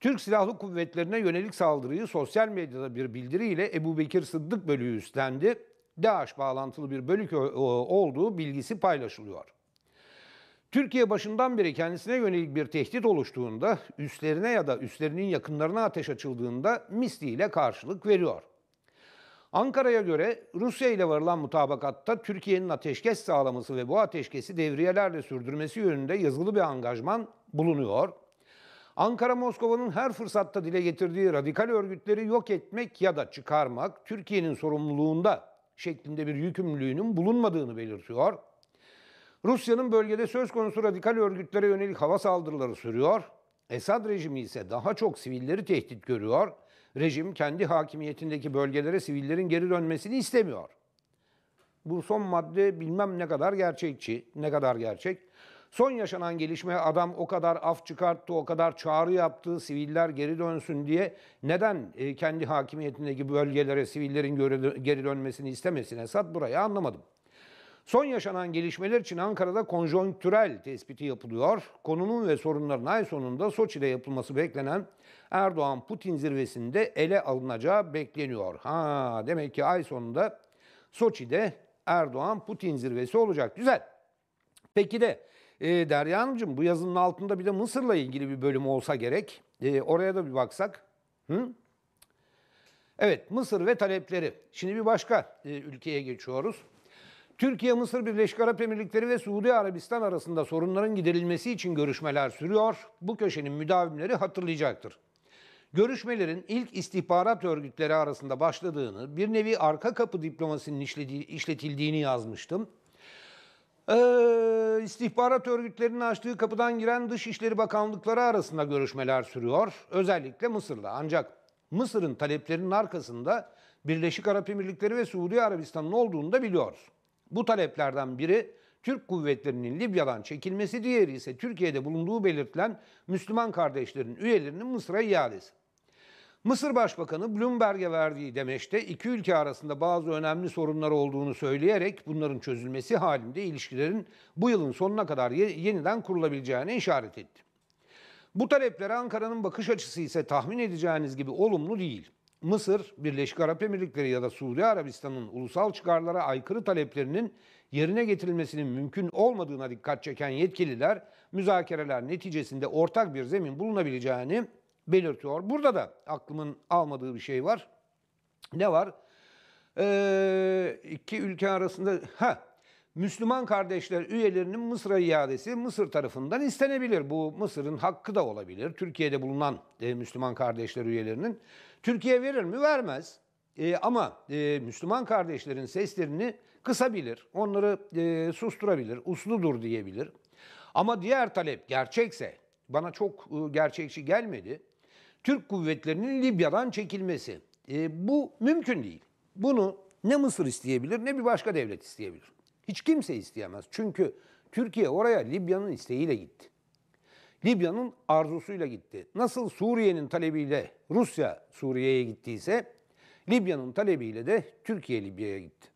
Türk Silahlı Kuvvetlerine yönelik saldırıyı sosyal medyada bir bildiriyle Ebu Bekir Sıddık bölüğü üstlendi. DAEŞ bağlantılı bir bölük olduğu bilgisi paylaşılıyor. Türkiye başından beri kendisine yönelik bir tehdit oluştuğunda, üstlerine ya da üstlerinin yakınlarına ateş açıldığında misliyle karşılık veriyor. Ankara'ya göre Rusya ile varılan mutabakatta Türkiye'nin ateşkes sağlaması ve bu ateşkesi devriyelerle sürdürmesi yönünde yazılı bir angajman bulunuyor. Ankara Moskova'nın her fırsatta dile getirdiği radikal örgütleri yok etmek ya da çıkarmak Türkiye'nin sorumluluğunda şeklinde bir yükümlülüğünün bulunmadığını belirtiyor. Rusya'nın bölgede söz konusu radikal örgütlere yönelik hava saldırıları sürüyor. Esad rejimi ise daha çok sivilleri tehdit görüyor. Rejim kendi hakimiyetindeki bölgelere sivillerin geri dönmesini istemiyor. Bu son madde bilmem ne kadar gerçekçi, ne kadar gerçek. Son yaşanan gelişme adam o kadar af çıkarttı, o kadar çağrı yaptı, siviller geri dönsün diye neden e, kendi hakimiyetindeki bölgelere sivillerin geri dönmesini istemesin Esad burayı anlamadım. Son yaşanan gelişmeler için Ankara'da konjonktürel tespiti yapılıyor. Konunun ve sorunların ay sonunda Soçi'de yapılması beklenen Erdoğan-Putin zirvesinde ele alınacağı bekleniyor. Ha demek ki ay sonunda Soçi'de Erdoğan-Putin zirvesi olacak. Güzel. Peki de e, Derya Hanımcığım bu yazının altında bir de Mısır'la ilgili bir bölüm olsa gerek. E, oraya da bir baksak. Hı? Evet Mısır ve talepleri. Şimdi bir başka e, ülkeye geçiyoruz. Türkiye-Mısır Birleşik Arap Emirlikleri ve Suudi Arabistan arasında sorunların giderilmesi için görüşmeler sürüyor. Bu köşenin müdavimleri hatırlayacaktır. Görüşmelerin ilk istihbarat örgütleri arasında başladığını, bir nevi arka kapı diplomasinin işletildiğini yazmıştım. Ee, istihbarat örgütlerinin açtığı kapıdan giren Dışişleri Bakanlıkları arasında görüşmeler sürüyor. Özellikle Mısır'da. Ancak Mısır'ın taleplerinin arkasında Birleşik Arap Emirlikleri ve Suudi Arabistan'ın olduğunu da biliyoruz. Bu taleplerden biri Türk kuvvetlerinin Libya'dan çekilmesi, diğeri ise Türkiye'de bulunduğu belirtilen Müslüman kardeşlerin üyelerinin Mısır'a iadesi. Mısır Başbakanı Bloomberg'e verdiği demeçte iki ülke arasında bazı önemli sorunlar olduğunu söyleyerek bunların çözülmesi halinde ilişkilerin bu yılın sonuna kadar yeniden kurulabileceğine işaret etti. Bu taleplere Ankara'nın bakış açısı ise tahmin edeceğiniz gibi olumlu değil. Mısır, Birleşik Arap Emirlikleri ya da Suudi Arabistan'ın ulusal çıkarlara aykırı taleplerinin yerine getirilmesinin mümkün olmadığına dikkat çeken yetkililer müzakereler neticesinde ortak bir zemin bulunabileceğini belirtiyor. Burada da aklımın almadığı bir şey var. Ne var? Ee, iki ülke arasında ha Müslüman kardeşler üyelerinin Mısır'a iadesi Mısır tarafından istenebilir. Bu Mısır'ın hakkı da olabilir. Türkiye'de bulunan e, Müslüman kardeşler üyelerinin Türkiye verir mi? Vermez. E, ama e, Müslüman kardeşlerin seslerini kısabilir, onları e, susturabilir, usludur diyebilir. Ama diğer talep gerçekse, bana çok e, gerçekçi gelmedi, Türk kuvvetlerinin Libya'dan çekilmesi. E, bu mümkün değil. Bunu ne Mısır isteyebilir ne bir başka devlet isteyebilir. Hiç kimse isteyemez. Çünkü Türkiye oraya Libya'nın isteğiyle gitti. Libya'nın arzusuyla gitti. Nasıl Suriye'nin talebiyle Rusya Suriye'ye gittiyse Libya'nın talebiyle de Türkiye Libya'ya gitti.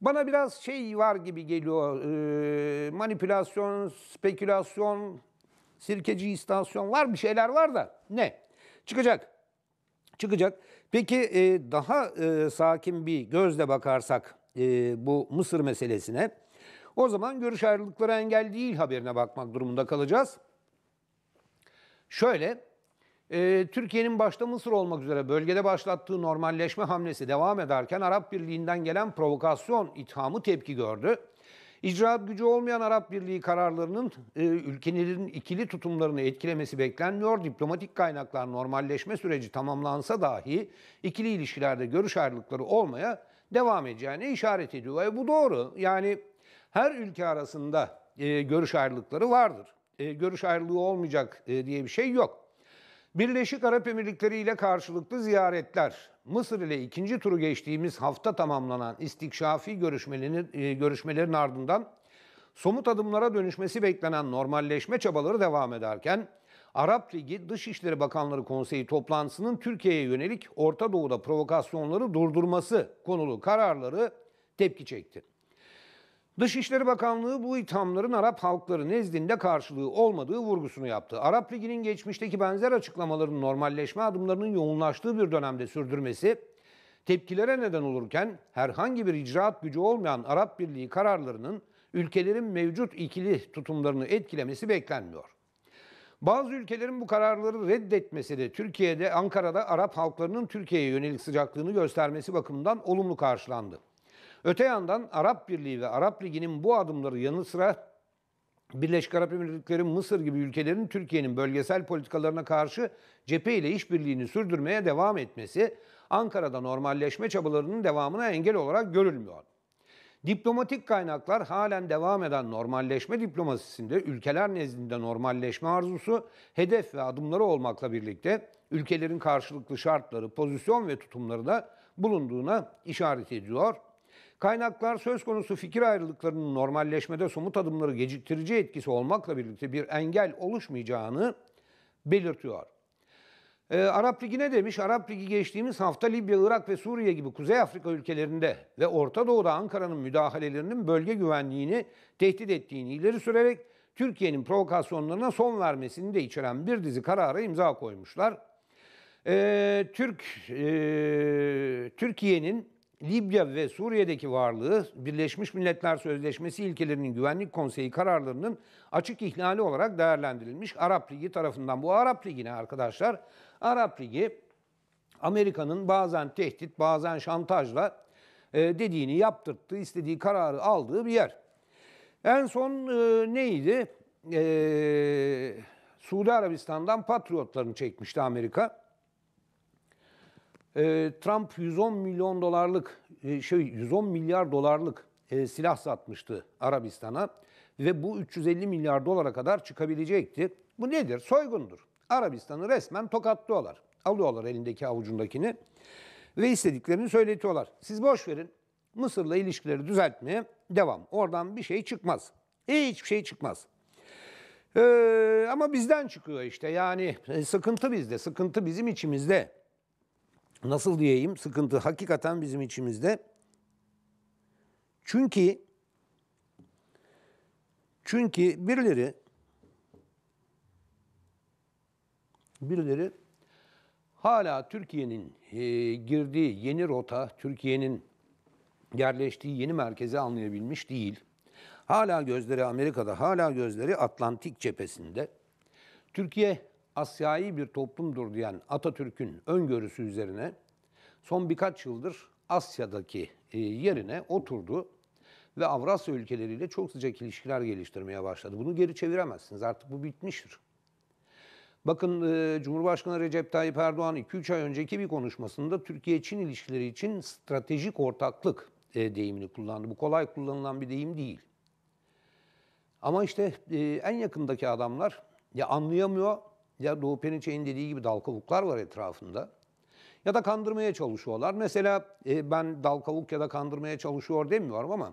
Bana biraz şey var gibi geliyor. E, manipülasyon, spekülasyon, sirkeci istasyon var bir şeyler var da ne? Çıkacak. Çıkacak. Peki e, daha e, sakin bir gözle bakarsak bu Mısır meselesine o zaman görüş ayrılıkları engel değil haberine bakmak durumunda kalacağız. Şöyle, e, Türkiye'nin başta Mısır olmak üzere bölgede başlattığı normalleşme hamlesi devam ederken Arap Birliği'nden gelen provokasyon ithamı tepki gördü. İcraat gücü olmayan Arap Birliği kararlarının e, ülkelerin ikili tutumlarını etkilemesi beklenmiyor. Diplomatik kaynaklar normalleşme süreci tamamlansa dahi ikili ilişkilerde görüş ayrılıkları olmaya devam edeceğine işaret ediyor. E, bu doğru. Yani her ülke arasında e, görüş ayrılıkları vardır. E, görüş ayrılığı olmayacak e, diye bir şey yok. Birleşik Arap Emirlikleri ile karşılıklı ziyaretler. Mısır ile ikinci turu geçtiğimiz hafta tamamlanan istikşafi görüşmelerin, e, görüşmelerin ardından somut adımlara dönüşmesi beklenen normalleşme çabaları devam ederken Arap Ligi Dışişleri Bakanları Konseyi toplantısının Türkiye'ye yönelik Orta Doğu'da provokasyonları durdurması konulu kararları tepki çekti. Dışişleri Bakanlığı bu ithamların Arap halkları nezdinde karşılığı olmadığı vurgusunu yaptı. Arap Ligi'nin geçmişteki benzer açıklamaların normalleşme adımlarının yoğunlaştığı bir dönemde sürdürmesi tepkilere neden olurken herhangi bir icraat gücü olmayan Arap Birliği kararlarının ülkelerin mevcut ikili tutumlarını etkilemesi beklenmiyor. Bazı ülkelerin bu kararları reddetmesi de Türkiye'de Ankara'da Arap halklarının Türkiye'ye yönelik sıcaklığını göstermesi bakımından olumlu karşılandı. Öte yandan Arap Birliği ve Arap Ligi'nin bu adımları yanı sıra Birleşik Arap Emirlikleri, Mısır gibi ülkelerin Türkiye'nin bölgesel politikalarına karşı cephe ile işbirliğini sürdürmeye devam etmesi Ankara'da normalleşme çabalarının devamına engel olarak görülmüyor. Diplomatik kaynaklar halen devam eden normalleşme diplomasisinde ülkeler nezdinde normalleşme arzusu hedef ve adımları olmakla birlikte ülkelerin karşılıklı şartları, pozisyon ve tutumları da bulunduğuna işaret ediyor. Kaynaklar söz konusu fikir ayrılıklarının normalleşmede somut adımları geciktirici etkisi olmakla birlikte bir engel oluşmayacağını belirtiyor. E, Arap Ligi ne demiş? Arap Ligi geçtiğimiz hafta Libya, Irak ve Suriye gibi Kuzey Afrika ülkelerinde ve Orta Doğu'da Ankara'nın müdahalelerinin bölge güvenliğini tehdit ettiğini ileri sürerek Türkiye'nin provokasyonlarına son vermesini de içeren bir dizi karara imza koymuşlar. E, Türk e, Türkiye'nin Libya ve Suriye'deki varlığı Birleşmiş Milletler Sözleşmesi ilkelerinin Güvenlik Konseyi kararlarının açık ihlali olarak değerlendirilmiş Arap Ligi tarafından. Bu Arap Ligi ne arkadaşlar? Arap Ligi Amerika'nın bazen tehdit, bazen şantajla e, dediğini yaptırttığı, istediği kararı aldığı bir yer. En son e, neydi? E, Suudi Arabistan'dan Patriotlarını çekmişti Amerika. Ee, Trump 110 milyon dolarlık e, şey 110 milyar dolarlık e, silah satmıştı Arabistan'a ve bu 350 milyar dolara kadar çıkabilecekti. Bu nedir? Soygundur. Arabistan'ı resmen tokatlıyorlar. Alıyorlar elindeki avucundakini ve istediklerini söyletiyorlar. Siz boş verin. Mısır'la ilişkileri düzeltmeye devam. Oradan bir şey çıkmaz. Hiçbir şey çıkmaz. Ee, ama bizden çıkıyor işte yani e, sıkıntı bizde, sıkıntı bizim içimizde nasıl diyeyim sıkıntı hakikaten bizim içimizde. Çünkü çünkü birileri birileri hala Türkiye'nin e, girdiği yeni rota, Türkiye'nin yerleştiği yeni merkezi anlayabilmiş değil. Hala gözleri Amerika'da, hala gözleri Atlantik cephesinde. Türkiye Asyai bir toplumdur diyen Atatürk'ün öngörüsü üzerine son birkaç yıldır Asya'daki e, yerine oturdu ve Avrasya ülkeleriyle çok sıcak ilişkiler geliştirmeye başladı. Bunu geri çeviremezsiniz. Artık bu bitmiştir. Bakın e, Cumhurbaşkanı Recep Tayyip Erdoğan 2-3 ay önceki bir konuşmasında Türkiye-Çin ilişkileri için stratejik ortaklık e, deyimini kullandı. Bu kolay kullanılan bir deyim değil. Ama işte en yakındaki adamlar ya anlayamıyor ya Doğu Perinçek'in dediği gibi dal kavuklar var etrafında. Ya da kandırmaya çalışıyorlar. Mesela e, ben dal kavuk ya da kandırmaya çalışıyor demiyorum ama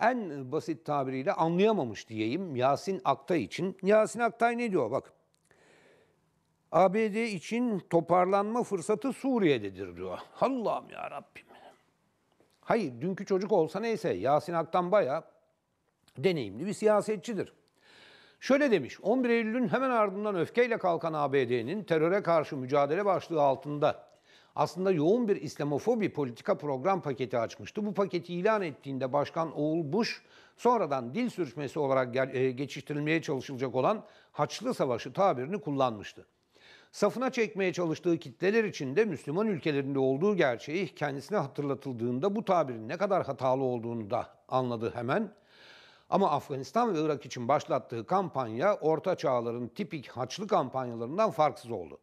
en basit tabiriyle anlayamamış diyeyim Yasin Aktay için. Yasin Aktay ne diyor bak. ABD için toparlanma fırsatı Suriye'dedir diyor. Allah'ım ya Rabbim. Hayır dünkü çocuk olsa neyse Yasin Aktan baya deneyimli bir siyasetçidir. Şöyle demiş, 11 Eylül'ün hemen ardından öfkeyle kalkan ABD'nin teröre karşı mücadele başlığı altında aslında yoğun bir İslamofobi politika program paketi açmıştı. Bu paketi ilan ettiğinde Başkan Oğul Bush sonradan dil sürüşmesi olarak e, geçiştirilmeye çalışılacak olan Haçlı Savaşı tabirini kullanmıştı. Safına çekmeye çalıştığı kitleler içinde Müslüman ülkelerinde olduğu gerçeği kendisine hatırlatıldığında bu tabirin ne kadar hatalı olduğunu da anladı hemen ama Afganistan ve Irak için başlattığı kampanya orta çağların tipik haçlı kampanyalarından farksız oldu.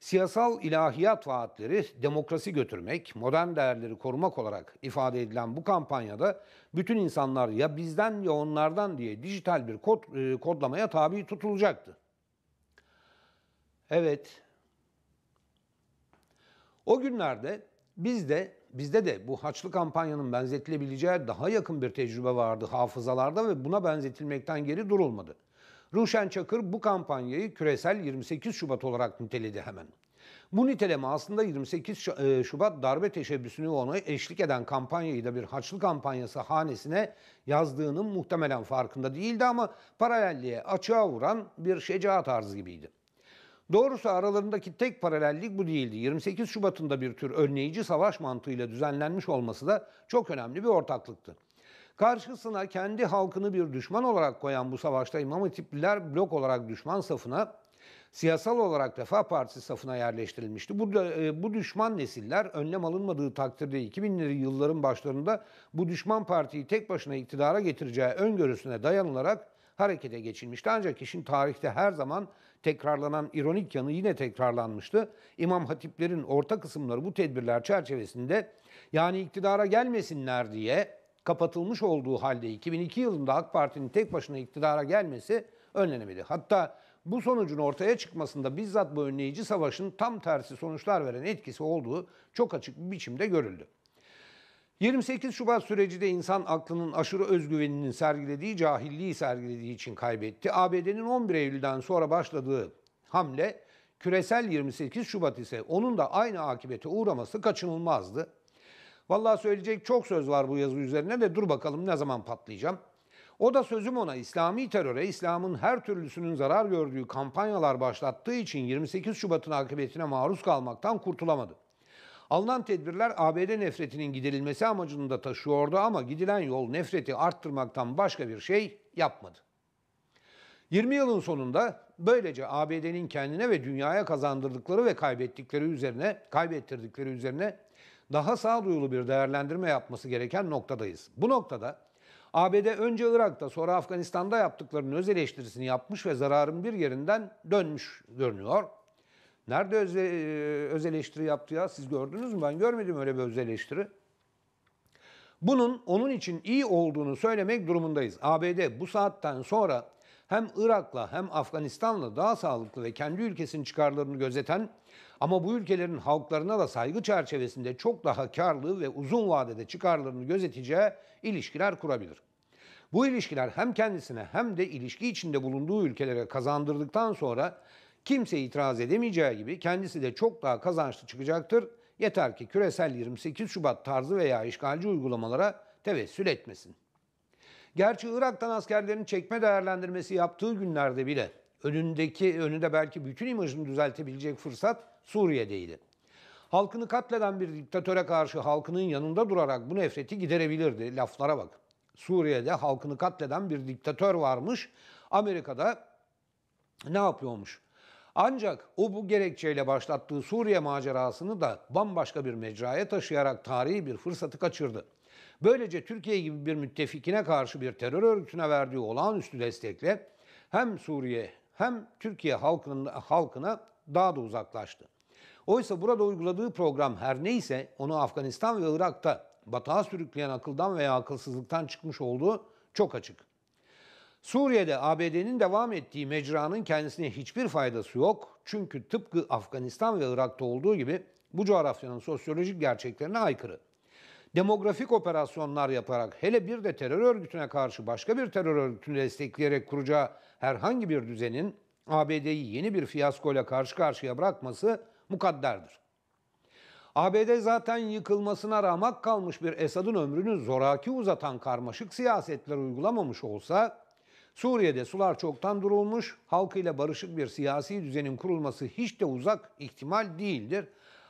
Siyasal ilahiyat vaatleri demokrasi götürmek, modern değerleri korumak olarak ifade edilen bu kampanyada bütün insanlar ya bizden ya onlardan diye dijital bir kod, e, kodlamaya tabi tutulacaktı. Evet. O günlerde biz de bizde de bu haçlı kampanyanın benzetilebileceği daha yakın bir tecrübe vardı hafızalarda ve buna benzetilmekten geri durulmadı. Ruşen Çakır bu kampanyayı küresel 28 Şubat olarak niteledi hemen. Bu niteleme aslında 28 e, Şubat darbe teşebbüsünü ona eşlik eden kampanyayı da bir Haçlı kampanyası hanesine yazdığının muhtemelen farkında değildi ama paralelliğe açığa vuran bir şecaat tarzı gibiydi. Doğrusu aralarındaki tek paralellik bu değildi. 28 Şubat'ın da bir tür önleyici savaş mantığıyla düzenlenmiş olması da çok önemli bir ortaklıktı. Karşısına kendi halkını bir düşman olarak koyan bu savaşta İmam Hatipliler blok olarak düşman safına, siyasal olarak Refah Partisi safına yerleştirilmişti. Bu, e, bu düşman nesiller önlem alınmadığı takdirde 2000'li yılların başlarında bu düşman partiyi tek başına iktidara getireceği öngörüsüne dayanılarak harekete geçilmişti. Ancak işin tarihte her zaman tekrarlanan ironik yanı yine tekrarlanmıştı. İmam hatiplerin orta kısımları bu tedbirler çerçevesinde yani iktidara gelmesinler diye kapatılmış olduğu halde 2002 yılında AK Parti'nin tek başına iktidara gelmesi önlenemedi. Hatta bu sonucun ortaya çıkmasında bizzat bu önleyici savaşın tam tersi sonuçlar veren etkisi olduğu çok açık bir biçimde görüldü. 28 Şubat süreci de insan aklının aşırı özgüveninin sergilediği, cahilliği sergilediği için kaybetti. ABD'nin 11 Eylül'den sonra başladığı hamle küresel 28 Şubat ise onun da aynı akibete uğraması kaçınılmazdı. Vallahi söyleyecek çok söz var bu yazı üzerine de dur bakalım ne zaman patlayacağım. O da sözüm ona İslami teröre, İslam'ın her türlüsünün zarar gördüğü kampanyalar başlattığı için 28 Şubat'ın akıbetine maruz kalmaktan kurtulamadı. Alınan tedbirler ABD nefretinin giderilmesi amacını da taşıyordu ama gidilen yol nefreti arttırmaktan başka bir şey yapmadı. 20 yılın sonunda böylece ABD'nin kendine ve dünyaya kazandırdıkları ve kaybettikleri üzerine, kaybettirdikleri üzerine daha sağduyulu bir değerlendirme yapması gereken noktadayız. Bu noktada ABD önce Irak'ta sonra Afganistan'da yaptıklarının öz eleştirisini yapmış ve zararın bir yerinden dönmüş görünüyor. Nerede öze, e, öz eleştiri yaptı ya? Siz gördünüz mü? Ben görmedim öyle bir öz eleştiri. Bunun onun için iyi olduğunu söylemek durumundayız. ABD bu saatten sonra hem Irak'la hem Afganistan'la daha sağlıklı ve kendi ülkesinin çıkarlarını gözeten ama bu ülkelerin halklarına da saygı çerçevesinde çok daha karlı ve uzun vadede çıkarlarını gözeteceği ilişkiler kurabilir. Bu ilişkiler hem kendisine hem de ilişki içinde bulunduğu ülkelere kazandırdıktan sonra kimse itiraz edemeyeceği gibi kendisi de çok daha kazançlı çıkacaktır. Yeter ki küresel 28 Şubat tarzı veya işgalci uygulamalara tevessül etmesin. Gerçi Irak'tan askerlerin çekme değerlendirmesi yaptığı günlerde bile önündeki önünde belki bütün imajını düzeltebilecek fırsat Suriye'deydi. Halkını katleden bir diktatöre karşı halkının yanında durarak bu nefreti giderebilirdi. Laflara bak. Suriye'de halkını katleden bir diktatör varmış. Amerika'da ne yapıyormuş? Ancak o bu gerekçeyle başlattığı Suriye macerasını da bambaşka bir mecraya taşıyarak tarihi bir fırsatı kaçırdı. Böylece Türkiye gibi bir müttefikine karşı bir terör örgütüne verdiği olağanüstü destekle hem Suriye hem Türkiye halkının halkına daha da uzaklaştı. Oysa burada uyguladığı program her neyse onu Afganistan ve Irak'ta batağa sürükleyen akıldan veya akılsızlıktan çıkmış olduğu çok açık. Suriye'de ABD'nin devam ettiği mecranın kendisine hiçbir faydası yok. Çünkü tıpkı Afganistan ve Irak'ta olduğu gibi bu coğrafyanın sosyolojik gerçeklerine aykırı. Demografik operasyonlar yaparak hele bir de terör örgütüne karşı başka bir terör örgütünü destekleyerek kuracağı herhangi bir düzenin ABD'yi yeni bir fiyaskoyla karşı karşıya bırakması mukadderdir. ABD zaten yıkılmasına ramak kalmış bir Esad'ın ömrünü zoraki uzatan karmaşık siyasetler uygulamamış olsa Suriye'de sular çoktan durulmuş, halkıyla barışık bir siyasi düzenin kurulması hiç de uzak ihtimal değildir.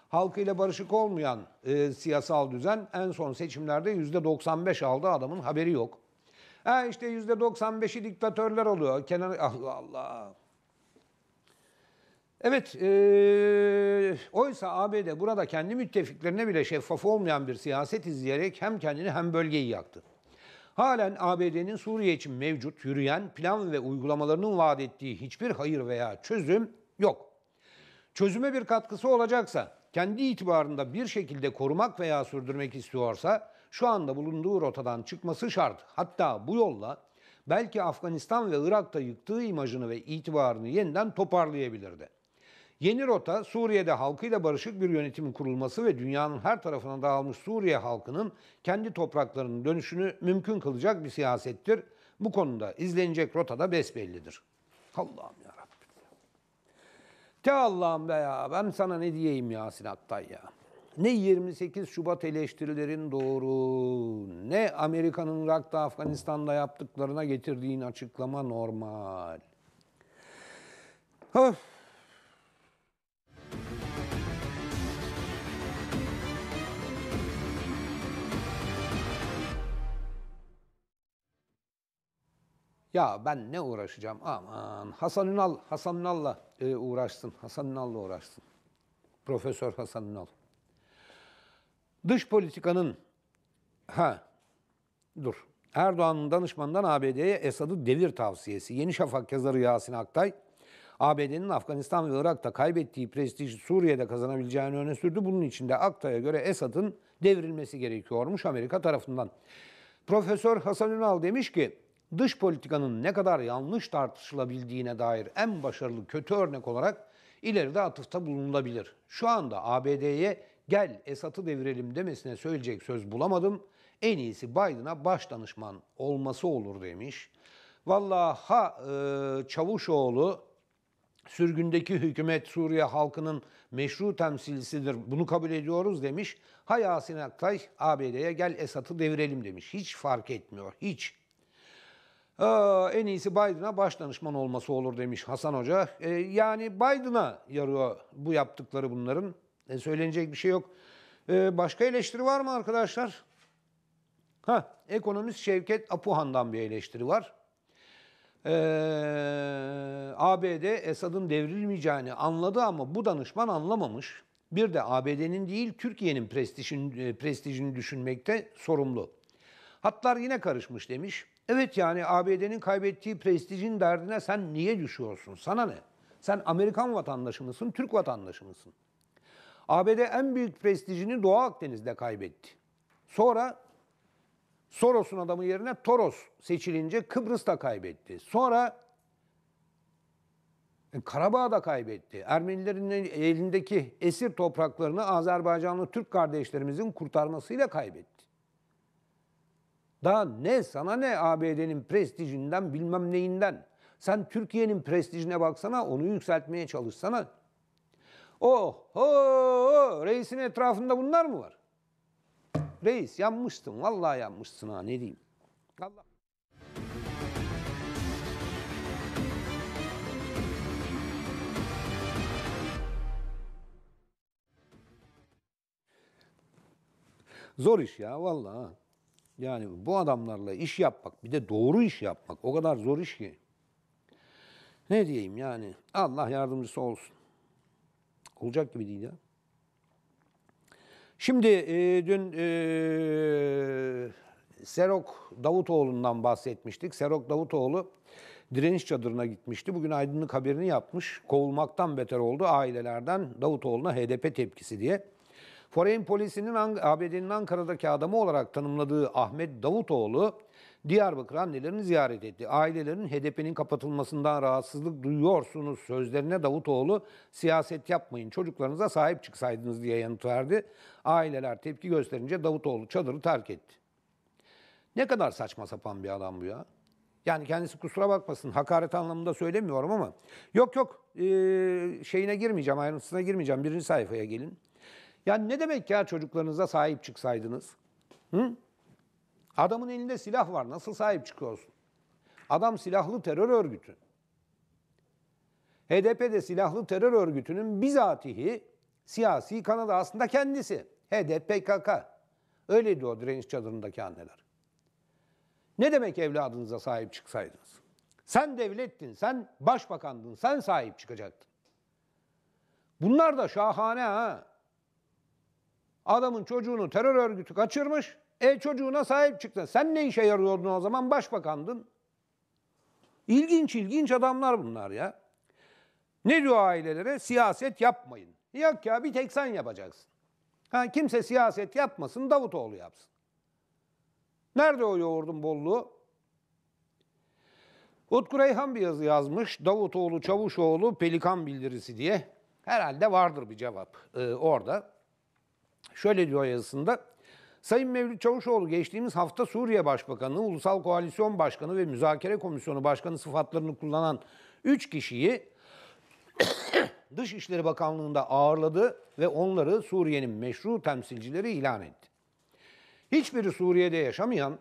Halkıyla barışık olmayan e, siyasal düzen en son seçimlerde %95 aldı adamın haberi yok. Ha e, işte %95'i diktatörler oluyor. Kenan Allah Allah. Evet, e, oysa ABD burada kendi müttefiklerine bile şeffaf olmayan bir siyaset izleyerek hem kendini hem bölgeyi yaktı halen ABD'nin Suriye için mevcut yürüyen plan ve uygulamalarının vaat ettiği hiçbir hayır veya çözüm yok. Çözüme bir katkısı olacaksa, kendi itibarında bir şekilde korumak veya sürdürmek istiyorsa şu anda bulunduğu rotadan çıkması şart. Hatta bu yolla belki Afganistan ve Irak'ta yıktığı imajını ve itibarını yeniden toparlayabilirdi. Yeni rota Suriye'de halkıyla barışık bir yönetimin kurulması ve dünyanın her tarafına dağılmış Suriye halkının kendi topraklarının dönüşünü mümkün kılacak bir siyasettir. Bu konuda izlenecek rota da besbellidir. Allah'ım ya Te Allah'ım be ya ben sana ne diyeyim Yasin Attay ya. Ne 28 Şubat eleştirilerin doğru, ne Amerika'nın Irak'ta Afganistan'da yaptıklarına getirdiğin açıklama normal. Öf. Ya ben ne uğraşacağım? Aman Hasan Ünal, Hasan Ünal'la e, uğraşsın. Hasan Ünal'la uğraşsın. Profesör Hasan Ünal. Dış politikanın ha dur. Erdoğan'ın danışmanından ABD'ye Esad'ı devir tavsiyesi. Yeni Şafak yazarı Yasin Aktay, ABD'nin Afganistan ve Irak'ta kaybettiği prestiji Suriye'de kazanabileceğini öne sürdü. Bunun için de Aktay'a göre Esad'ın devrilmesi gerekiyormuş Amerika tarafından. Profesör Hasan Ünal demiş ki, dış politikanın ne kadar yanlış tartışılabildiğine dair en başarılı kötü örnek olarak ileride atıfta bulunulabilir. Şu anda ABD'ye gel esatı devirelim demesine söyleyecek söz bulamadım. En iyisi Biden'a baş danışman olması olur demiş. Valla ha e, Çavuşoğlu sürgündeki hükümet Suriye halkının meşru temsilcisidir. Bunu kabul ediyoruz demiş. Ha Yasin Aktay ABD'ye gel esatı devirelim demiş. Hiç fark etmiyor. Hiç en iyisi Biden'a baş danışman olması olur demiş Hasan Hoca. E, yani Biden'a yarıyor bu yaptıkları bunların. E, söylenecek bir şey yok. E, başka eleştiri var mı arkadaşlar? Ha, ekonomist Şevket Apuhan'dan bir eleştiri var. E, ABD Esad'ın devrilmeyeceğini anladı ama bu danışman anlamamış. Bir de ABD'nin değil Türkiye'nin prestijini, e, prestijini düşünmekte sorumlu. Hatlar yine karışmış demiş. Evet yani ABD'nin kaybettiği prestijin derdine sen niye düşüyorsun? Sana ne? Sen Amerikan vatandaşı mısın, Türk vatandaşı mısın? ABD en büyük prestijini Doğu Akdeniz'de kaybetti. Sonra Soros'un adamı yerine Toros seçilince Kıbrıs'ta kaybetti. Sonra e, Karabağ'da kaybetti. Ermenilerin elindeki esir topraklarını Azerbaycanlı Türk kardeşlerimizin kurtarmasıyla kaybetti. Daha ne sana ne ABD'nin prestijinden bilmem neyinden. Sen Türkiye'nin prestijine baksana onu yükseltmeye çalışsana. Oh, oh, oh reisin etrafında bunlar mı var? Reis yanmışsın vallahi yanmışsın ha ne diyeyim. Allah. Zor iş ya vallahi. Yani bu adamlarla iş yapmak, bir de doğru iş yapmak o kadar zor iş ki. Ne diyeyim yani Allah yardımcısı olsun. Olacak gibi değil ya. Şimdi e, dün e, Serok Davutoğlu'ndan bahsetmiştik. Serok Davutoğlu direniş çadırına gitmişti. Bugün aydınlık haberini yapmış. Kovulmaktan beter oldu ailelerden Davutoğlu'na HDP tepkisi diye. Foreign Policy'nin ABD'nin Ankara'daki adamı olarak tanımladığı Ahmet Davutoğlu, Diyarbakır annelerini ziyaret etti. Ailelerin HDP'nin kapatılmasından rahatsızlık duyuyorsunuz sözlerine Davutoğlu siyaset yapmayın çocuklarınıza sahip çıksaydınız diye yanıt verdi. Aileler tepki gösterince Davutoğlu çadırı terk etti. Ne kadar saçma sapan bir adam bu ya. Yani kendisi kusura bakmasın hakaret anlamında söylemiyorum ama. Yok yok ee, şeyine girmeyeceğim ayrıntısına girmeyeceğim birinci sayfaya gelin. Yani ne demek ya çocuklarınıza sahip çıksaydınız? Hı? Adamın elinde silah var. Nasıl sahip çıkıyorsun? Adam silahlı terör örgütü. HDP'de silahlı terör örgütünün bizatihi siyasi kanadı aslında kendisi. HDP PKK. öyle diyor direniş çadırındaki anneler. Ne demek evladınıza sahip çıksaydınız? Sen devlettin, sen başbakandın, sen sahip çıkacaktın. Bunlar da şahane ha. Adamın çocuğunu terör örgütü kaçırmış. E çocuğuna sahip çıktın. Sen ne işe yarıyordun o zaman? Başbakandın. İlginç ilginç adamlar bunlar ya. Ne diyor ailelere? Siyaset yapmayın. Yok ya bir tek sen yapacaksın. Ha, kimse siyaset yapmasın Davutoğlu yapsın. Nerede o yoğurdun bolluğu? Utku Reyhan bir yazı yazmış. Davutoğlu Çavuşoğlu Pelikan bildirisi diye. Herhalde vardır bir cevap e, orada. Şöyle diyor yazısında, Sayın Mevlüt Çavuşoğlu geçtiğimiz hafta Suriye Başbakanı, Ulusal Koalisyon Başkanı ve Müzakere Komisyonu Başkanı sıfatlarını kullanan 3 kişiyi Dışişleri Bakanlığı'nda ağırladı ve onları Suriye'nin meşru temsilcileri ilan etti. Hiçbiri Suriye'de yaşamayan,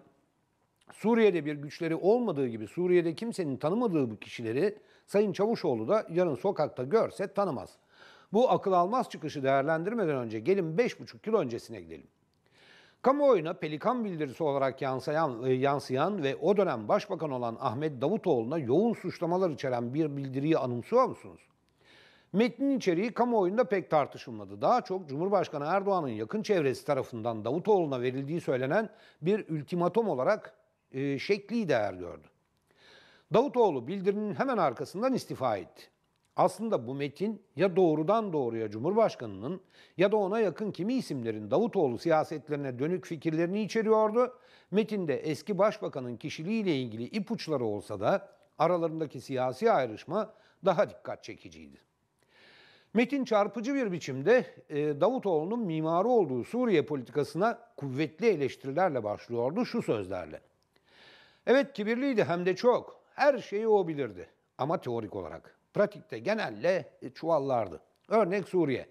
Suriye'de bir güçleri olmadığı gibi Suriye'de kimsenin tanımadığı bu kişileri Sayın Çavuşoğlu da yarın sokakta görse tanımaz.'' Bu akıl almaz çıkışı değerlendirmeden önce gelin 5,5 kilo öncesine gidelim. Kamuoyuna pelikan bildirisi olarak yansıyan, e, yansıyan ve o dönem başbakan olan Ahmet Davutoğlu'na yoğun suçlamalar içeren bir bildiriyi anımsıyor musunuz? Metnin içeriği kamuoyunda pek tartışılmadı. Daha çok Cumhurbaşkanı Erdoğan'ın yakın çevresi tarafından Davutoğlu'na verildiği söylenen bir ultimatom olarak e, şekli değer gördü. Davutoğlu bildirinin hemen arkasından istifa etti. Aslında bu metin ya doğrudan doğruya Cumhurbaşkanı'nın ya da ona yakın kimi isimlerin Davutoğlu siyasetlerine dönük fikirlerini içeriyordu. Metinde eski başbakanın kişiliğiyle ilgili ipuçları olsa da aralarındaki siyasi ayrışma daha dikkat çekiciydi. Metin çarpıcı bir biçimde e, Davutoğlu'nun mimarı olduğu Suriye politikasına kuvvetli eleştirilerle başlıyordu şu sözlerle. Evet kibirliydi hem de çok. Her şeyi o bilirdi ama teorik olarak. Pratikte genelde e, çuvallardı. Örnek Suriye.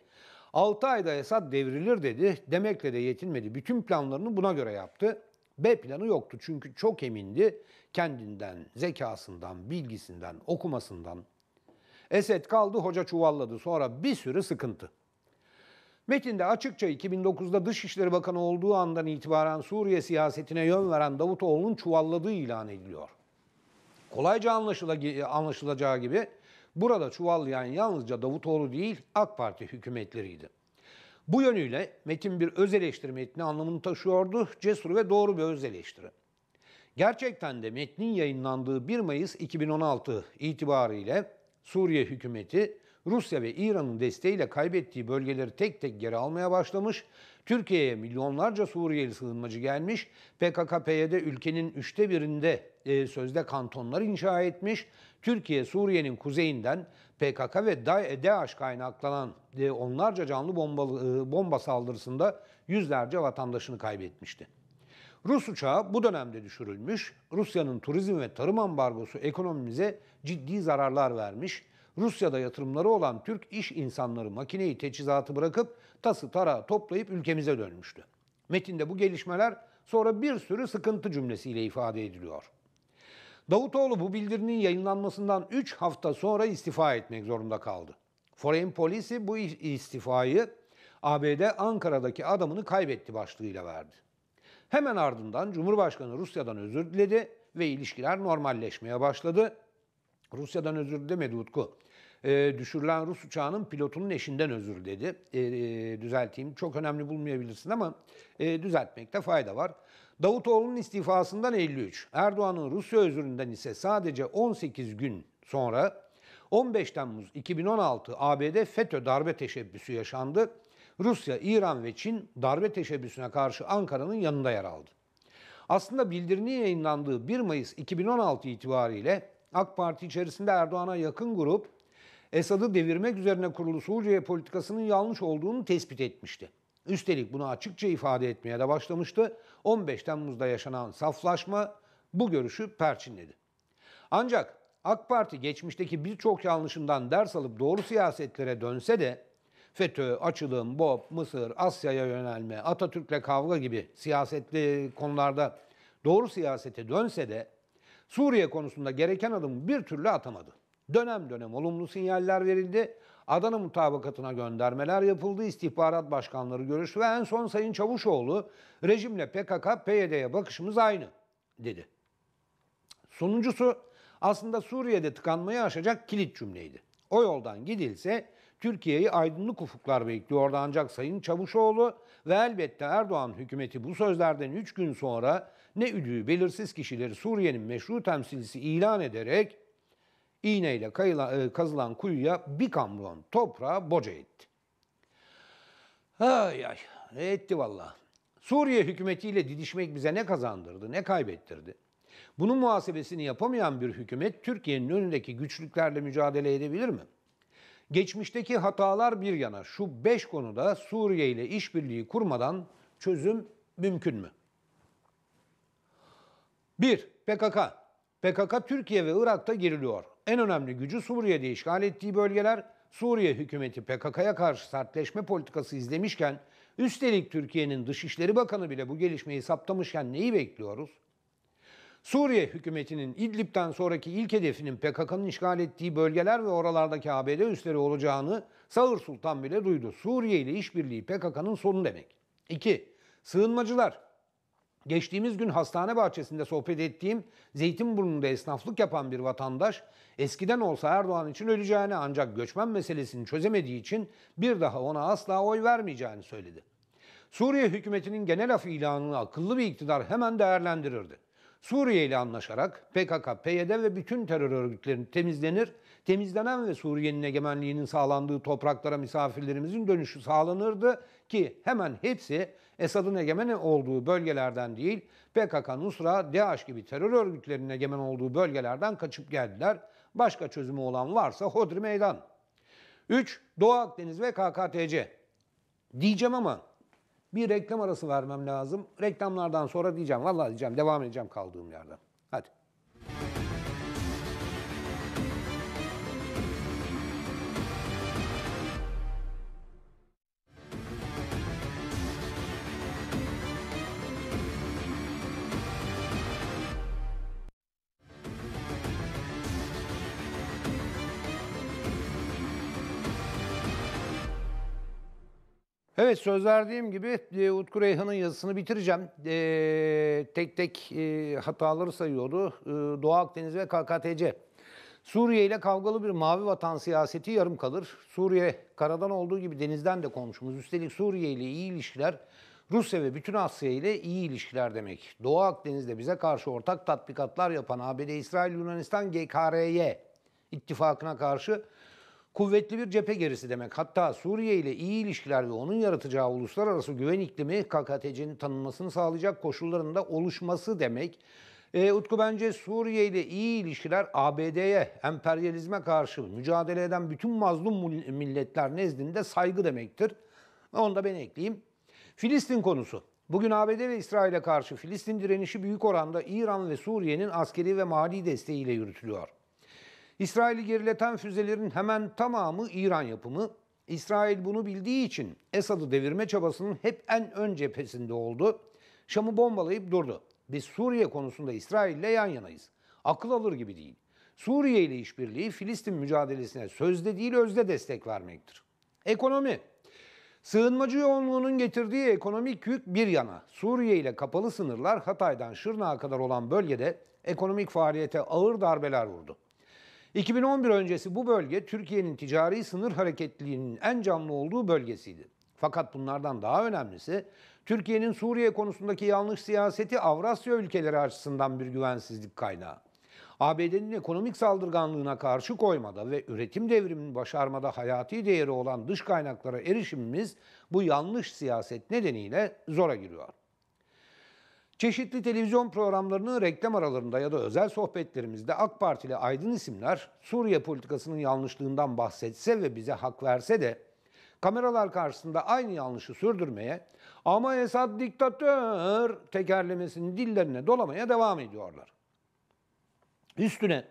6 ayda Esad devrilir dedi. Demekle de yetinmedi. Bütün planlarını buna göre yaptı. B planı yoktu çünkü çok emindi kendinden, zekasından, bilgisinden, okumasından. Esed kaldı, hoca çuvalladı. Sonra bir sürü sıkıntı. Metinde açıkça 2009'da Dışişleri Bakanı olduğu andan itibaren Suriye siyasetine yön veren Davutoğlu'nun çuvalladığı ilan ediliyor. Kolayca anlaşılacağı gibi Burada çuvallayan yalnızca Davutoğlu değil AK Parti hükümetleriydi. Bu yönüyle metin bir öz eleştiri metni anlamını taşıyordu, cesur ve doğru bir öz eleştiri. Gerçekten de metnin yayınlandığı 1 Mayıs 2016 itibariyle Suriye hükümeti Rusya ve İran'ın desteğiyle kaybettiği bölgeleri tek tek geri almaya başlamış, Türkiye'ye milyonlarca Suriyeli sığınmacı gelmiş, PKK-PYD ülkenin üçte birinde e, sözde kantonlar inşa etmiş, Türkiye Suriye'nin kuzeyinden PKK ve DAEŞ e kaynaklanan e, onlarca canlı bombalı, e, bomba saldırısında yüzlerce vatandaşını kaybetmişti. Rus uçağı bu dönemde düşürülmüş, Rusya'nın turizm ve tarım ambargosu ekonomimize ciddi zararlar vermiş, Rusya'da yatırımları olan Türk iş insanları makineyi teçhizatı bırakıp tası tara toplayıp ülkemize dönmüştü. Metinde bu gelişmeler sonra bir sürü sıkıntı cümlesiyle ifade ediliyor. Davutoğlu bu bildirinin yayınlanmasından 3 hafta sonra istifa etmek zorunda kaldı. Foreign Policy bu istifayı ABD Ankara'daki adamını kaybetti başlığıyla verdi. Hemen ardından Cumhurbaşkanı Rusya'dan özür diledi ve ilişkiler normalleşmeye başladı. Rusya'dan özür dilemedi Utku. E, düşürülen Rus uçağının pilotunun eşinden özür dedi. Ee, e, düzelteyim. Çok önemli bulmayabilirsin ama e, düzeltmekte fayda var. Davutoğlu'nun istifasından 53, Erdoğan'ın Rusya özüründen ise sadece 18 gün sonra 15 Temmuz 2016 ABD FETÖ darbe teşebbüsü yaşandı. Rusya, İran ve Çin darbe teşebbüsüne karşı Ankara'nın yanında yer aldı. Aslında bildirinin yayınlandığı 1 Mayıs 2016 itibariyle AK Parti içerisinde Erdoğan'a yakın grup Esad'ı devirmek üzerine kurulu Suriye politikasının yanlış olduğunu tespit etmişti. Üstelik bunu açıkça ifade etmeye de başlamıştı. 15 Temmuz'da yaşanan saflaşma bu görüşü perçinledi. Ancak AK Parti geçmişteki birçok yanlışından ders alıp doğru siyasetlere dönse de FETÖ, açılım, BOB, Mısır, Asya'ya yönelme, Atatürk'le kavga gibi siyasetli konularda doğru siyasete dönse de Suriye konusunda gereken adım bir türlü atamadı. Dönem dönem olumlu sinyaller verildi Adana mutabakatına göndermeler yapıldı, istihbarat başkanları görüştü ve en son Sayın Çavuşoğlu rejimle PKK, PYD'ye bakışımız aynı dedi. Sonuncusu aslında Suriye'de tıkanmayı aşacak kilit cümleydi. O yoldan gidilse Türkiye'yi aydınlık ufuklar bekliyordu ancak Sayın Çavuşoğlu ve elbette Erdoğan hükümeti bu sözlerden 3 gün sonra ne üdüğü belirsiz kişileri Suriye'nin meşru temsilcisi ilan ederek iğneyle kayıla, e, kazılan kuyuya bir kamyon toprağı boca etti. Ay ay e, etti valla. Suriye hükümetiyle didişmek bize ne kazandırdı ne kaybettirdi? Bunun muhasebesini yapamayan bir hükümet Türkiye'nin önündeki güçlüklerle mücadele edebilir mi? Geçmişteki hatalar bir yana şu beş konuda Suriye ile işbirliği kurmadan çözüm mümkün mü? 1. PKK PKK Türkiye ve Irak'ta giriliyor. En önemli gücü Suriye'de işgal ettiği bölgeler Suriye hükümeti PKK'ya karşı sertleşme politikası izlemişken üstelik Türkiye'nin Dışişleri Bakanı bile bu gelişmeyi saptamışken neyi bekliyoruz? Suriye hükümetinin İdlib'den sonraki ilk hedefinin PKK'nın işgal ettiği bölgeler ve oralardaki ABD üsleri olacağını Sağır Sultan bile duydu. Suriye ile işbirliği PKK'nın sonu demek. 2. Sığınmacılar Geçtiğimiz gün hastane bahçesinde sohbet ettiğim Zeytinburnu'nda esnaflık yapan bir vatandaş eskiden olsa Erdoğan için öleceğini ancak göçmen meselesini çözemediği için bir daha ona asla oy vermeyeceğini söyledi. Suriye hükümetinin genel af ilanını akıllı bir iktidar hemen değerlendirirdi. Suriye ile anlaşarak PKK, PYD ve bütün terör örgütleri temizlenir, temizlenen ve Suriye'nin egemenliğinin sağlandığı topraklara misafirlerimizin dönüşü sağlanırdı ki hemen hepsi Esad'ın egemen olduğu bölgelerden değil, PKK, Nusra, DAEŞ gibi terör örgütlerinin egemen olduğu bölgelerden kaçıp geldiler. Başka çözümü olan varsa hodri meydan. 3. Doğu Akdeniz ve KKTC. Diyeceğim ama bir reklam arası vermem lazım. Reklamlardan sonra diyeceğim. Vallahi diyeceğim. Devam edeceğim kaldığım yerden. Hadi. Evet söz verdiğim gibi e, Utku Reyhan'ın yazısını bitireceğim. E, tek tek e, hataları sayıyordu. E, Doğu Akdeniz ve KKTC. Suriye ile kavgalı bir mavi vatan siyaseti yarım kalır. Suriye karadan olduğu gibi denizden de komşumuz. Üstelik Suriye ile iyi ilişkiler Rusya ve bütün Asya ile iyi ilişkiler demek. Doğu Akdeniz'de bize karşı ortak tatbikatlar yapan ABD, İsrail, Yunanistan, GKR'ye ittifakına karşı kuvvetli bir cephe gerisi demek. Hatta Suriye ile iyi ilişkiler ve onun yaratacağı uluslararası güven iklimi KKTC'nin tanınmasını sağlayacak koşullarında oluşması demek. E, Utku bence Suriye ile iyi ilişkiler ABD'ye, emperyalizme karşı mücadele eden bütün mazlum milletler nezdinde saygı demektir. Onu da ben ekleyeyim. Filistin konusu. Bugün ABD ve İsrail'e karşı Filistin direnişi büyük oranda İran ve Suriye'nin askeri ve mali desteğiyle yürütülüyor. İsrail'i gerileten füzelerin hemen tamamı İran yapımı. İsrail bunu bildiği için Esad'ı devirme çabasının hep en ön cephesinde oldu. Şam'ı bombalayıp durdu. Biz Suriye konusunda İsrail'le yan yanayız. Akıl alır gibi değil. Suriye ile işbirliği Filistin mücadelesine sözde değil özde destek vermektir. Ekonomi. Sığınmacı yoğunluğunun getirdiği ekonomik yük bir yana, Suriye ile kapalı sınırlar Hatay'dan Şırnak'a kadar olan bölgede ekonomik faaliyete ağır darbeler vurdu. 2011 öncesi bu bölge Türkiye'nin ticari sınır hareketliğinin en canlı olduğu bölgesiydi. Fakat bunlardan daha önemlisi Türkiye'nin Suriye konusundaki yanlış siyaseti Avrasya ülkeleri açısından bir güvensizlik kaynağı. ABD'nin ekonomik saldırganlığına karşı koymada ve üretim devriminin başarmada hayati değeri olan dış kaynaklara erişimimiz bu yanlış siyaset nedeniyle zora giriyor. Çeşitli televizyon programlarının reklam aralarında ya da özel sohbetlerimizde AK Partili aydın isimler Suriye politikasının yanlışlığından bahsetse ve bize hak verse de kameralar karşısında aynı yanlışı sürdürmeye ama Esad diktatör tekerlemesini dillerine dolamaya devam ediyorlar. Üstüne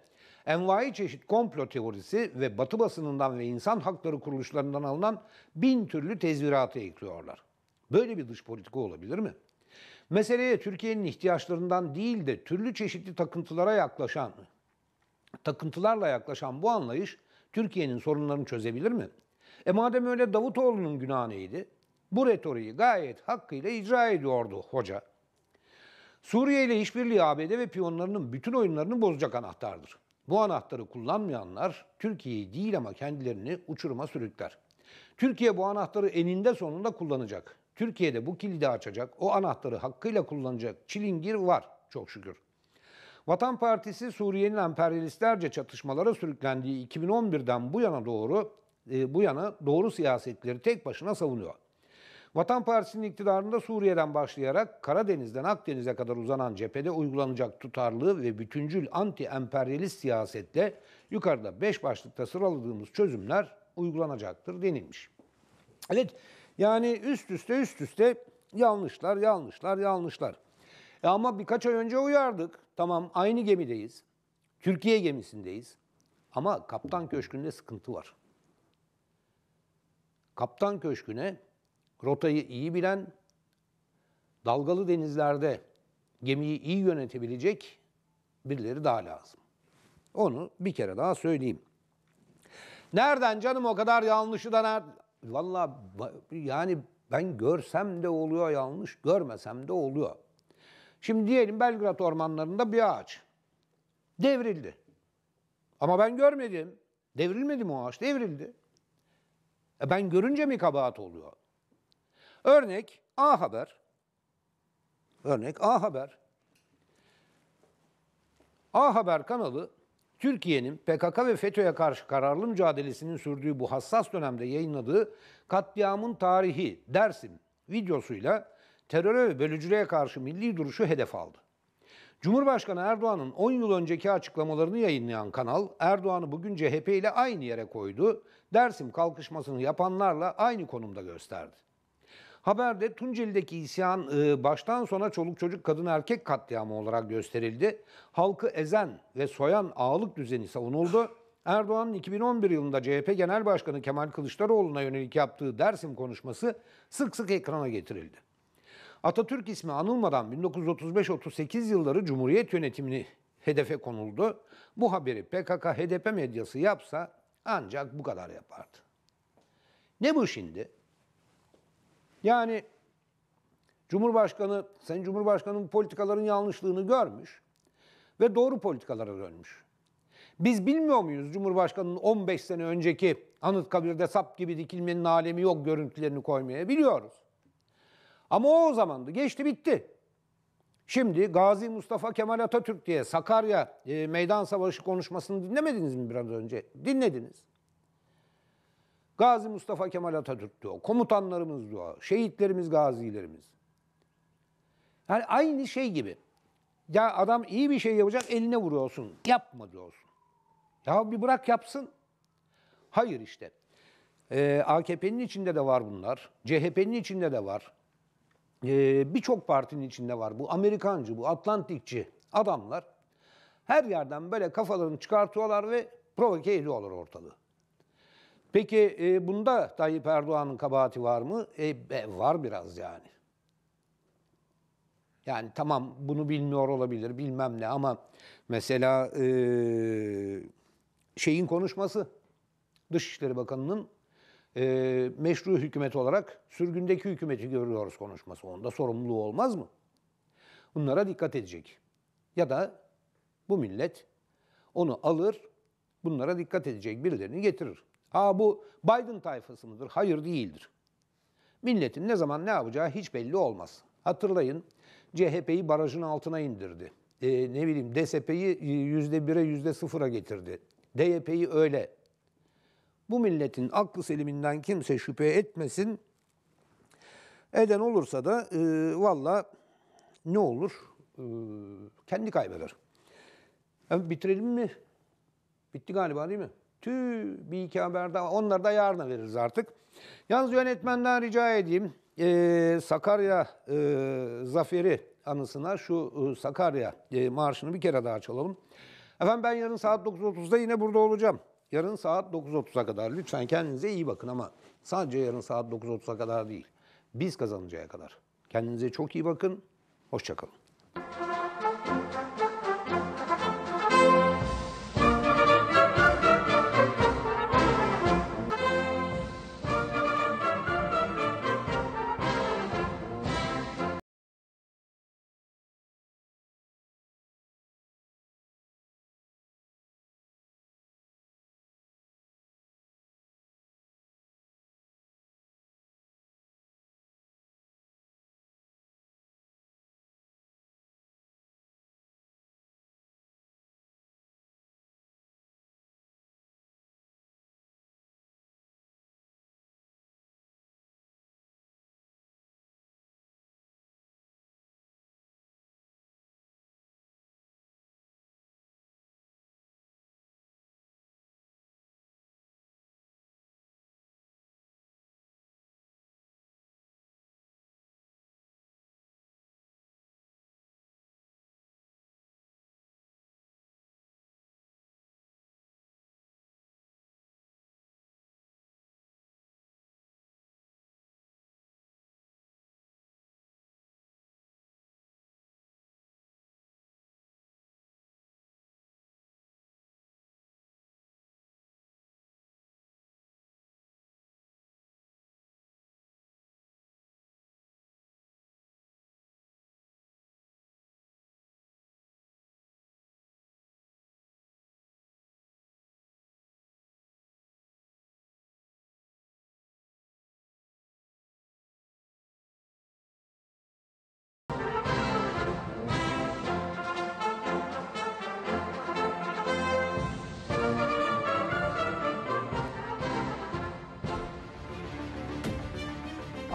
envai çeşit komplo teorisi ve batı basınından ve insan hakları kuruluşlarından alınan bin türlü tezviratı ekliyorlar. Böyle bir dış politika olabilir mi?'' Meseleye Türkiye'nin ihtiyaçlarından değil de türlü çeşitli takıntılara yaklaşan, takıntılarla yaklaşan bu anlayış Türkiye'nin sorunlarını çözebilir mi? E madem öyle Davutoğlu'nun günahı neydi? Bu retoriği gayet hakkıyla icra ediyordu hoca. Suriye ile işbirliği ABD ve piyonlarının bütün oyunlarını bozacak anahtardır. Bu anahtarı kullanmayanlar Türkiye'yi değil ama kendilerini uçuruma sürükler. Türkiye bu anahtarı eninde sonunda kullanacak. Türkiye'de bu kilidi açacak, o anahtarı hakkıyla kullanacak çilingir var çok şükür. Vatan Partisi Suriye'nin emperyalistlerce çatışmalara sürüklendiği 2011'den bu yana doğru e, bu yana doğru siyasetleri tek başına savunuyor. Vatan Partisi'nin iktidarında Suriye'den başlayarak Karadeniz'den Akdeniz'e kadar uzanan cephede uygulanacak tutarlı ve bütüncül anti-emperyalist siyasetle yukarıda 5 başlıkta sıraladığımız çözümler uygulanacaktır denilmiş. Evet, yani üst üste üst üste yanlışlar, yanlışlar, yanlışlar. E ama birkaç ay önce uyardık. Tamam aynı gemideyiz. Türkiye gemisindeyiz. Ama Kaptan Köşkü'nde sıkıntı var. Kaptan Köşkü'ne rotayı iyi bilen, dalgalı denizlerde gemiyi iyi yönetebilecek birileri daha lazım. Onu bir kere daha söyleyeyim. Nereden canım o kadar yanlışı da nereden? valla yani ben görsem de oluyor yanlış, görmesem de oluyor. Şimdi diyelim Belgrad ormanlarında bir ağaç devrildi. Ama ben görmedim. Devrilmedi mi o ağaç? Devrildi. E ben görünce mi kabahat oluyor? Örnek A Haber. Örnek A Haber. A Haber kanalı Türkiye'nin PKK ve FETÖ'ye karşı kararlı mücadelesinin sürdüğü bu hassas dönemde yayınladığı Katliamın Tarihi Dersim videosuyla teröre ve bölücülüğe karşı milli duruşu hedef aldı. Cumhurbaşkanı Erdoğan'ın 10 yıl önceki açıklamalarını yayınlayan kanal Erdoğan'ı bugün CHP ile aynı yere koydu. Dersim kalkışmasını yapanlarla aynı konumda gösterdi. Haberde Tunceli'deki isyan e, baştan sona çoluk çocuk kadın erkek katliamı olarak gösterildi. Halkı ezen ve soyan ağalık düzeni savunuldu. Erdoğan'ın 2011 yılında CHP Genel Başkanı Kemal Kılıçdaroğlu'na yönelik yaptığı Dersim konuşması sık sık ekrana getirildi. Atatürk ismi anılmadan 1935-38 yılları Cumhuriyet yönetimini hedefe konuldu. Bu haberi PKK HDP medyası yapsa ancak bu kadar yapardı. Ne bu şimdi? Yani Cumhurbaşkanı, sen Cumhurbaşkanı'nın politikaların yanlışlığını görmüş ve doğru politikalara dönmüş. Biz bilmiyor muyuz Cumhurbaşkanı'nın 15 sene önceki Anıtkabir'de sap gibi dikilmenin alemi yok görüntülerini koymaya biliyoruz. Ama o o zamandı. Geçti bitti. Şimdi Gazi Mustafa Kemal Atatürk diye Sakarya e, Meydan Savaşı konuşmasını dinlemediniz mi biraz önce? Dinlediniz. Gazi Mustafa Kemal Atatürk diyor. Komutanlarımız diyor. Şehitlerimiz, gazilerimiz. Yani aynı şey gibi. Ya adam iyi bir şey yapacak eline vuruyorsun. Yapma diyorsun. Ya bir bırak yapsın. Hayır işte. Ee, AKP'nin içinde de var bunlar. CHP'nin içinde de var. Ee, Birçok partinin içinde var. Bu Amerikancı, bu Atlantikçi adamlar her yerden böyle kafalarını çıkartıyorlar ve provoke ediyorlar ortalığı. Peki e, bunda Tayyip Erdoğan'ın kabahati var mı? E, e, var biraz yani. Yani tamam bunu bilmiyor olabilir bilmem ne ama mesela e, şeyin konuşması Dışişleri Bakanı'nın e, meşru hükümet olarak sürgündeki hükümeti görüyoruz konuşması. Onda sorumlu olmaz mı? Bunlara dikkat edecek. Ya da bu millet onu alır bunlara dikkat edecek birilerini getirir. Aa bu Biden tayfası mıdır? Hayır değildir. Milletin ne zaman ne yapacağı hiç belli olmaz. Hatırlayın CHP'yi barajın altına indirdi. E, ne bileyim DSP'yi yüzde bire yüzde sıfıra getirdi. DYP'yi öyle. Bu milletin aklı seliminden kimse şüphe etmesin. Eden olursa da e, valla ne olur? E, kendi kaybeder. Yani bitirelim mi? Bitti galiba değil mi? Tüh bir iki haber daha. Onları da yarına veririz artık. Yalnız yönetmenden rica edeyim. Ee, Sakarya e, zaferi anısına şu e, Sakarya e, marşını bir kere daha çalalım. Efendim ben yarın saat 9.30'da yine burada olacağım. Yarın saat 9.30'a kadar. Lütfen kendinize iyi bakın ama sadece yarın saat 9.30'a kadar değil. Biz kazanıncaya kadar. Kendinize çok iyi bakın. Hoşçakalın.